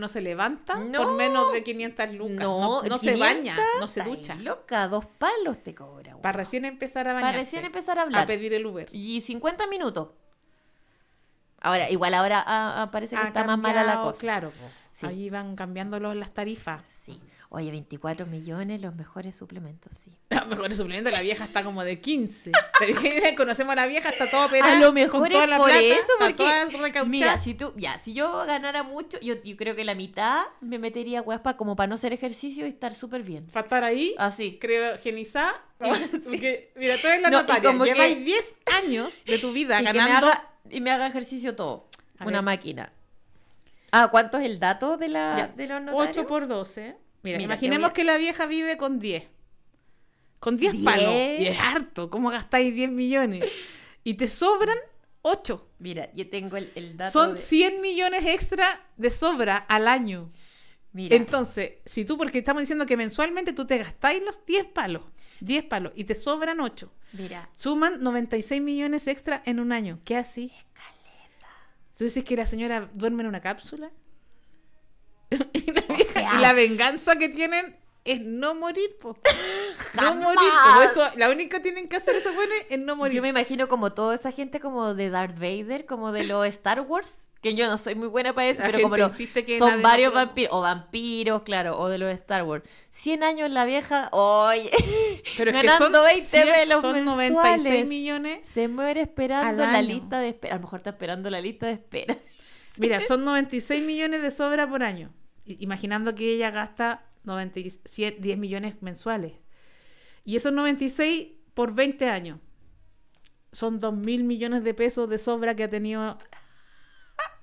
no se levanta por menos de 500 lucas, no, se baña, no se ducha. loca, dos palos te cobra. Para recién empezar a bañarse. Para recién empezar a hablar. A pedir el Uber. Y 50 minutos. Ahora, igual ahora ah, ah, parece que está más mala la cosa. Claro, Ahí van cambiando las tarifas. Oye, 24 millones, los mejores suplementos, sí. *laughs* Los mejores suplementos, la vieja está como de 15. Conocemos a la vieja, está todo pero A lo mejor es por eso, mira, si tú, ya, si yo ganara mucho, yo, creo que la mitad me metería huespa como para no hacer ejercicio y estar súper bien. Para estar ahí, así, creo *laughs* Porque, mira, tú eres la notaria, llevas 10 años de tu vida *laughs* ganando... y me haga ejercicio todo, una máquina. Ah, ¿cuánto es el dato de la de los notarios? 8 por 12 imaginemos que la vieja vive con 10. Con 10 palos. Y es harto. ¿Cómo gastáis 10 millones? Y te sobran 8. Mira, yo tengo el, dato. Son 100 millones extra de sobra al año. Mira. Entonces, si tú, porque estamos diciendo que mensualmente tú te gastáis los 10 palos, 10 palos, y te sobran 8. Mira. Suman 96 millones extra en un año. ¿Qué así? Escaleta. ¿Tú dices que la señora duerme en una cápsula? *laughs* y, la, venganza que tienen es no morir, *laughs* No morir, la única que tienen que hacer esos es no morir. Yo me imagino como toda esa gente como de Darth Vader, como de los Star Wars, que yo no soy muy buena para eso, pero como son varios vampiros, o vampiros, claro, o de los Star Wars. 100 años la vieja, oye, *laughs* pero es que son son 96 millones. Se muere esperando la lista de espera, a lo mejor está esperando la lista de espera. Mira, son 96 millones de sobra por año imaginando que ella gasta 97, 10 millones mensuales. Y esos 96 por 20 años. Son 2 mil millones de pesos de sobra que ha tenido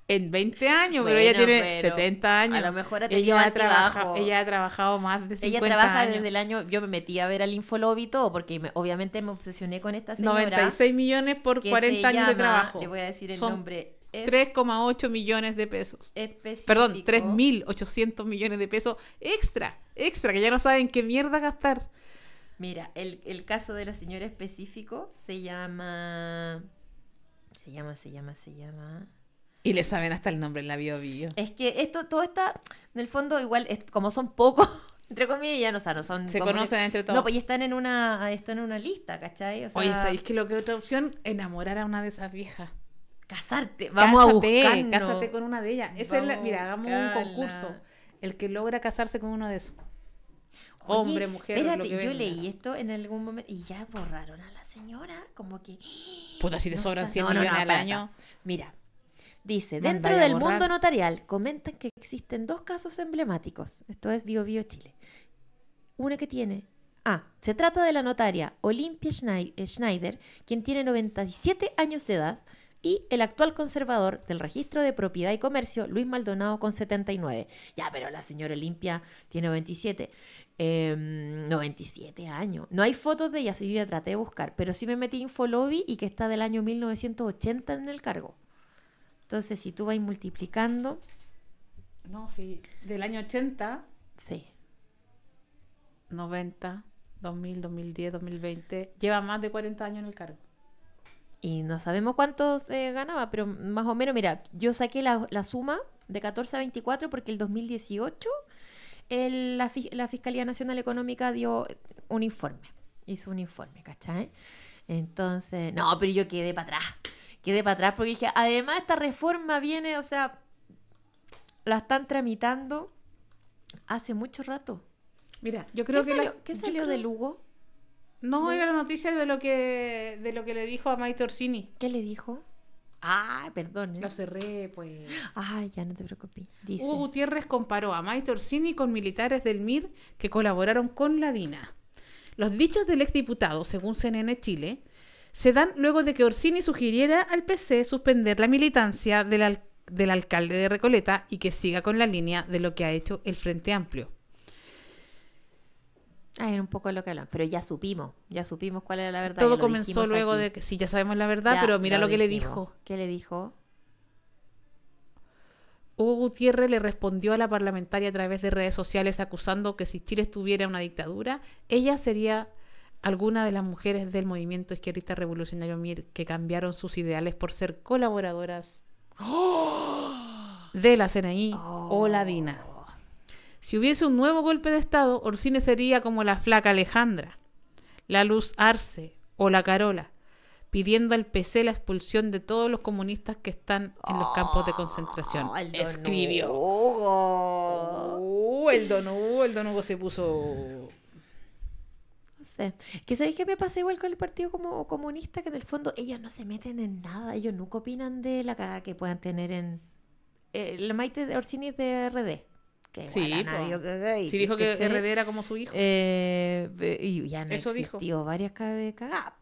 en 20 años, pero ella tiene 70 años. A lo mejor ha ella ha, ella ha trabajado más de 50 Ella trabaja años. desde año, yo me metí a ver al infolobito porque obviamente me obsesioné con esta señora. 96 millones por 40 años de trabajo. Le voy a decir el nombre. 3,8 millones de pesos. Perdón, 3.800 millones de pesos extra, extra, que ya no saben qué mierda gastar. Mira, el, caso de la señora específico se llama... Se llama, se llama, se llama... Y le saben hasta el nombre en la bio, bio. Es que esto, todo está, en el fondo, igual, es, como son pocos, *laughs* entre comillas, ya no, saben son. Se conocen entre todos. No, pues ya están en una, están en una lista, ¿cachai? O sea, Oye, que lo que otra opción? Enamorar a una de esas viejas casarte, vamos a buscar. Cásate con una de ellas. es la, mira, hagamos un concurso. El que logra casarse con uno de esos. Hombre, mujer. Espérate, yo leí esto en algún momento y ya borraron a la señora, como que. Puta, si te sobran 100 millones al año. Mira, dice: dentro del mundo notarial comentan que existen dos casos emblemáticos. Esto es Bio Bio Chile. Una que tiene Ah, se trata de la notaria Olimpia Schneider, quien tiene 97 años de edad y el actual conservador del registro de propiedad y comercio, Luis Maldonado, con 79. Ya, pero la señora limpia tiene 97. 97 em, años. No hay fotos de ella, si yo ya traté de buscar, pero sí me metí info Infolobby y que está del año 1980 en el cargo. Entonces, si tú vas multiplicando... No, sí, del año 80. Sí. 90, 2000, 2010, 2020. Lleva más de 40 años en el cargo y no sabemos cuánto se eh, ganaba, pero más o menos, mira, yo saqué la, suma de 14 a 24 porque el 2018 la, Fiscalía Nacional Económica dio un informe, hizo un informe, ¿cachai? Entonces, no, pero yo quedé para atrás, quedé para atrás porque dije, además esta reforma viene, o sea, la están tramitando hace mucho rato. Mira, yo creo que... Salió, ¿Qué salió de Lugo? No, era la noticia de lo que de lo que le dijo a Maestro Orsini. ¿Qué le dijo? Ah, perdón. ¿eh? Lo cerré, pues. Ah, ya no te preocupes. Hugo Gutiérrez comparó a Maestro Orsini con militares del MIR que colaboraron con la DINA. Los dichos del exdiputado, según CNN Chile, se dan luego de que Orsini sugiriera al PC suspender la militancia del, del alcalde de Recoleta y que siga con la línea de lo que ha hecho el Frente Amplio. Ah, era un poco lo que hablamos. pero ya supimos, ya supimos cuál era la verdad. Todo comenzó luego de que si ya sabemos la verdad, pero mira lo, que le dijo. ¿Qué le dijo? Hugo Gutiérrez le respondió a la parlamentaria a través de redes sociales acusando que si Chile estuviera una dictadura, ella sería alguna de las mujeres del movimiento izquierdista revolucionario MIR que cambiaron sus ideales por ser colaboradoras ¡Oh! de la CNI o la oh. DINA. Si hubiese un nuevo golpe de Estado, Orsini sería como la flaca Alejandra, la Luz Arce o la Carola, pidiendo al PC la expulsión de todos los comunistas que están en los campos de concentración. Escribió. Oh, el don uh, el don se puso... No sé. Que sabéis que me pasa igual con el Partido como Comunista, que en el fondo ellos no se meten en nada, ellos nunca opinan de la cagada que puedan tener en... Eh, el la Maite de Orsini de RD que sí, sí dijo que RD era como su hijo. Eh, y ya no Eso existió varias cagadas.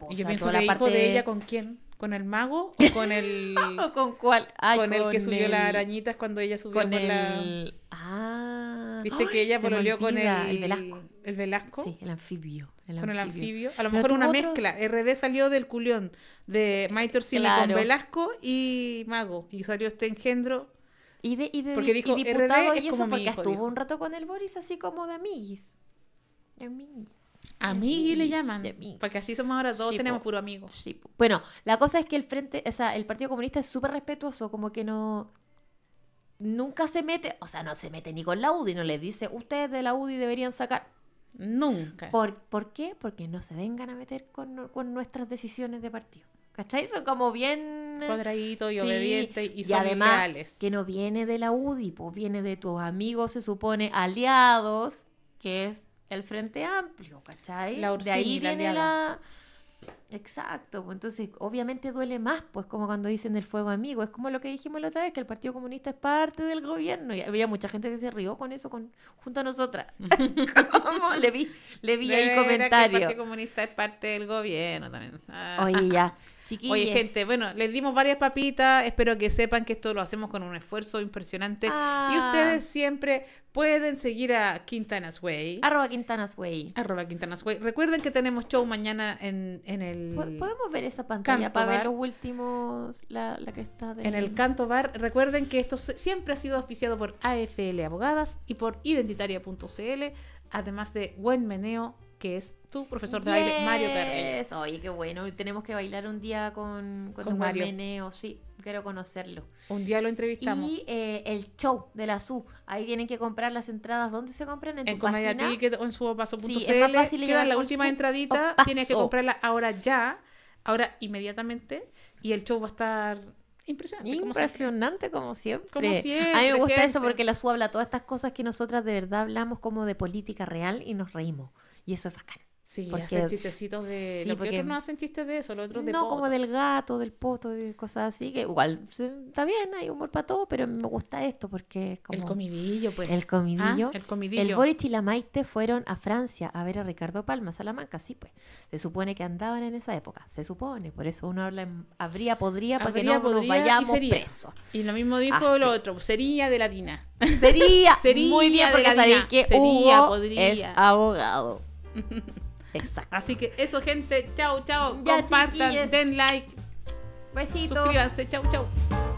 y yo o parte... de ella con quién. ¿Con el mago o con el. ¿O *laughs* con cuál? con, el que subió las arañitas cuando ella subió con el... la. Ah. Viste que ella volvió con el. El Velasco. El Velasco. Sí, el anfibio. con el anfibio. A lo mejor una mezcla. RD salió del culión de Maitor con Velasco y Mago. Y salió este engendro y de, y de y diputado y porque estuvo un rato con el Boris así como de amiguis. Amiguis. y le llaman. Porque así somos ahora todos, tenemos puro amigos bueno, la cosa es que el frente, o sea, el Partido Comunista es súper respetuoso, como que no. Nunca se mete, o sea, no se mete ni con la UDI, no les dice, ustedes de la UDI deberían sacar. Nunca. ¿Por, ¿por qué? Porque no se vengan a meter con, con nuestras decisiones de partido. ¿Cachai? Son como bien cuadradito y obediente y, y además, que no viene de la UDI, pues viene de tus amigos, se supone, aliados, que es el Frente Amplio, ¿cachai? de ahí viene la... Exacto, pues entonces obviamente duele más, pues como cuando dicen el fuego amigo, es como lo que dijimos la otra vez, que el Partido Comunista es parte del gobierno, y había mucha gente que se rió con eso con, junto a nosotras. *laughs* ¿Cómo? Le vi, le vi ahí comentarios. El Partido Comunista es parte del gobierno también. Ah. Oye, ya. Oye, gente, bueno, les dimos varias papitas. Espero que sepan que esto lo hacemos con un esfuerzo impresionante. Y ah. ustedes siempre pueden seguir a Quintanas Way. Arroba Quintanas Way. Arroba Quintanas Way. Recuerden que tenemos show mañana en, el. Podemos ver esa pantalla para ver los últimos. La, que está de... En el Canto Bar. Recuerden que esto siempre ha sido auspiciado por AFL Abogadas y por Identitaria.cl, además de Buen Meneo que es tu profesor de baile, Mario Carrillo. Oye, qué bueno. Tenemos que bailar un día con, con, Mario. sí, quiero conocerlo. Un día lo entrevistamos. Y eh, el show de la SU. Ahí tienen que comprar las entradas. ¿Dónde se compran? En, en Comedia Ticket o en subopaso.cl. es más fácil Queda la última entradita. Tienes que comprarla ahora ya, ahora inmediatamente. Y el show va a estar Impresionante. Impresionante como siempre. A mí me gusta eso porque la SU habla todas estas cosas que nosotras de verdad hablamos como de política real y nos reímos. Y eso es bacán. Sí, porque, hacen chistecitos de... no hacen chistes de eso, los otros de No, como del gato, del poto, de cosas así, que igual está bien, hay humor para todo, pero me gusta esto porque es como... El comidillo, pues. El comidillo. Ah, el comidillo. y la Maite fueron a Francia a ver a Ricardo Palma, Salamanca, sí, pues. Se supone que andaban en esa época, se supone, por eso uno habla en habría, podría, para que no nos vayamos y presos. Y lo mismo dijo el otro, sería de la DINA. Sería, *laughs* muy bien, porque sabéis que sería, Hugo podría. es abogado. Exacto. Así que eso, gente. Chao, chao. Compartan, den like. Besitos. Suscríbanse. Chao, chao.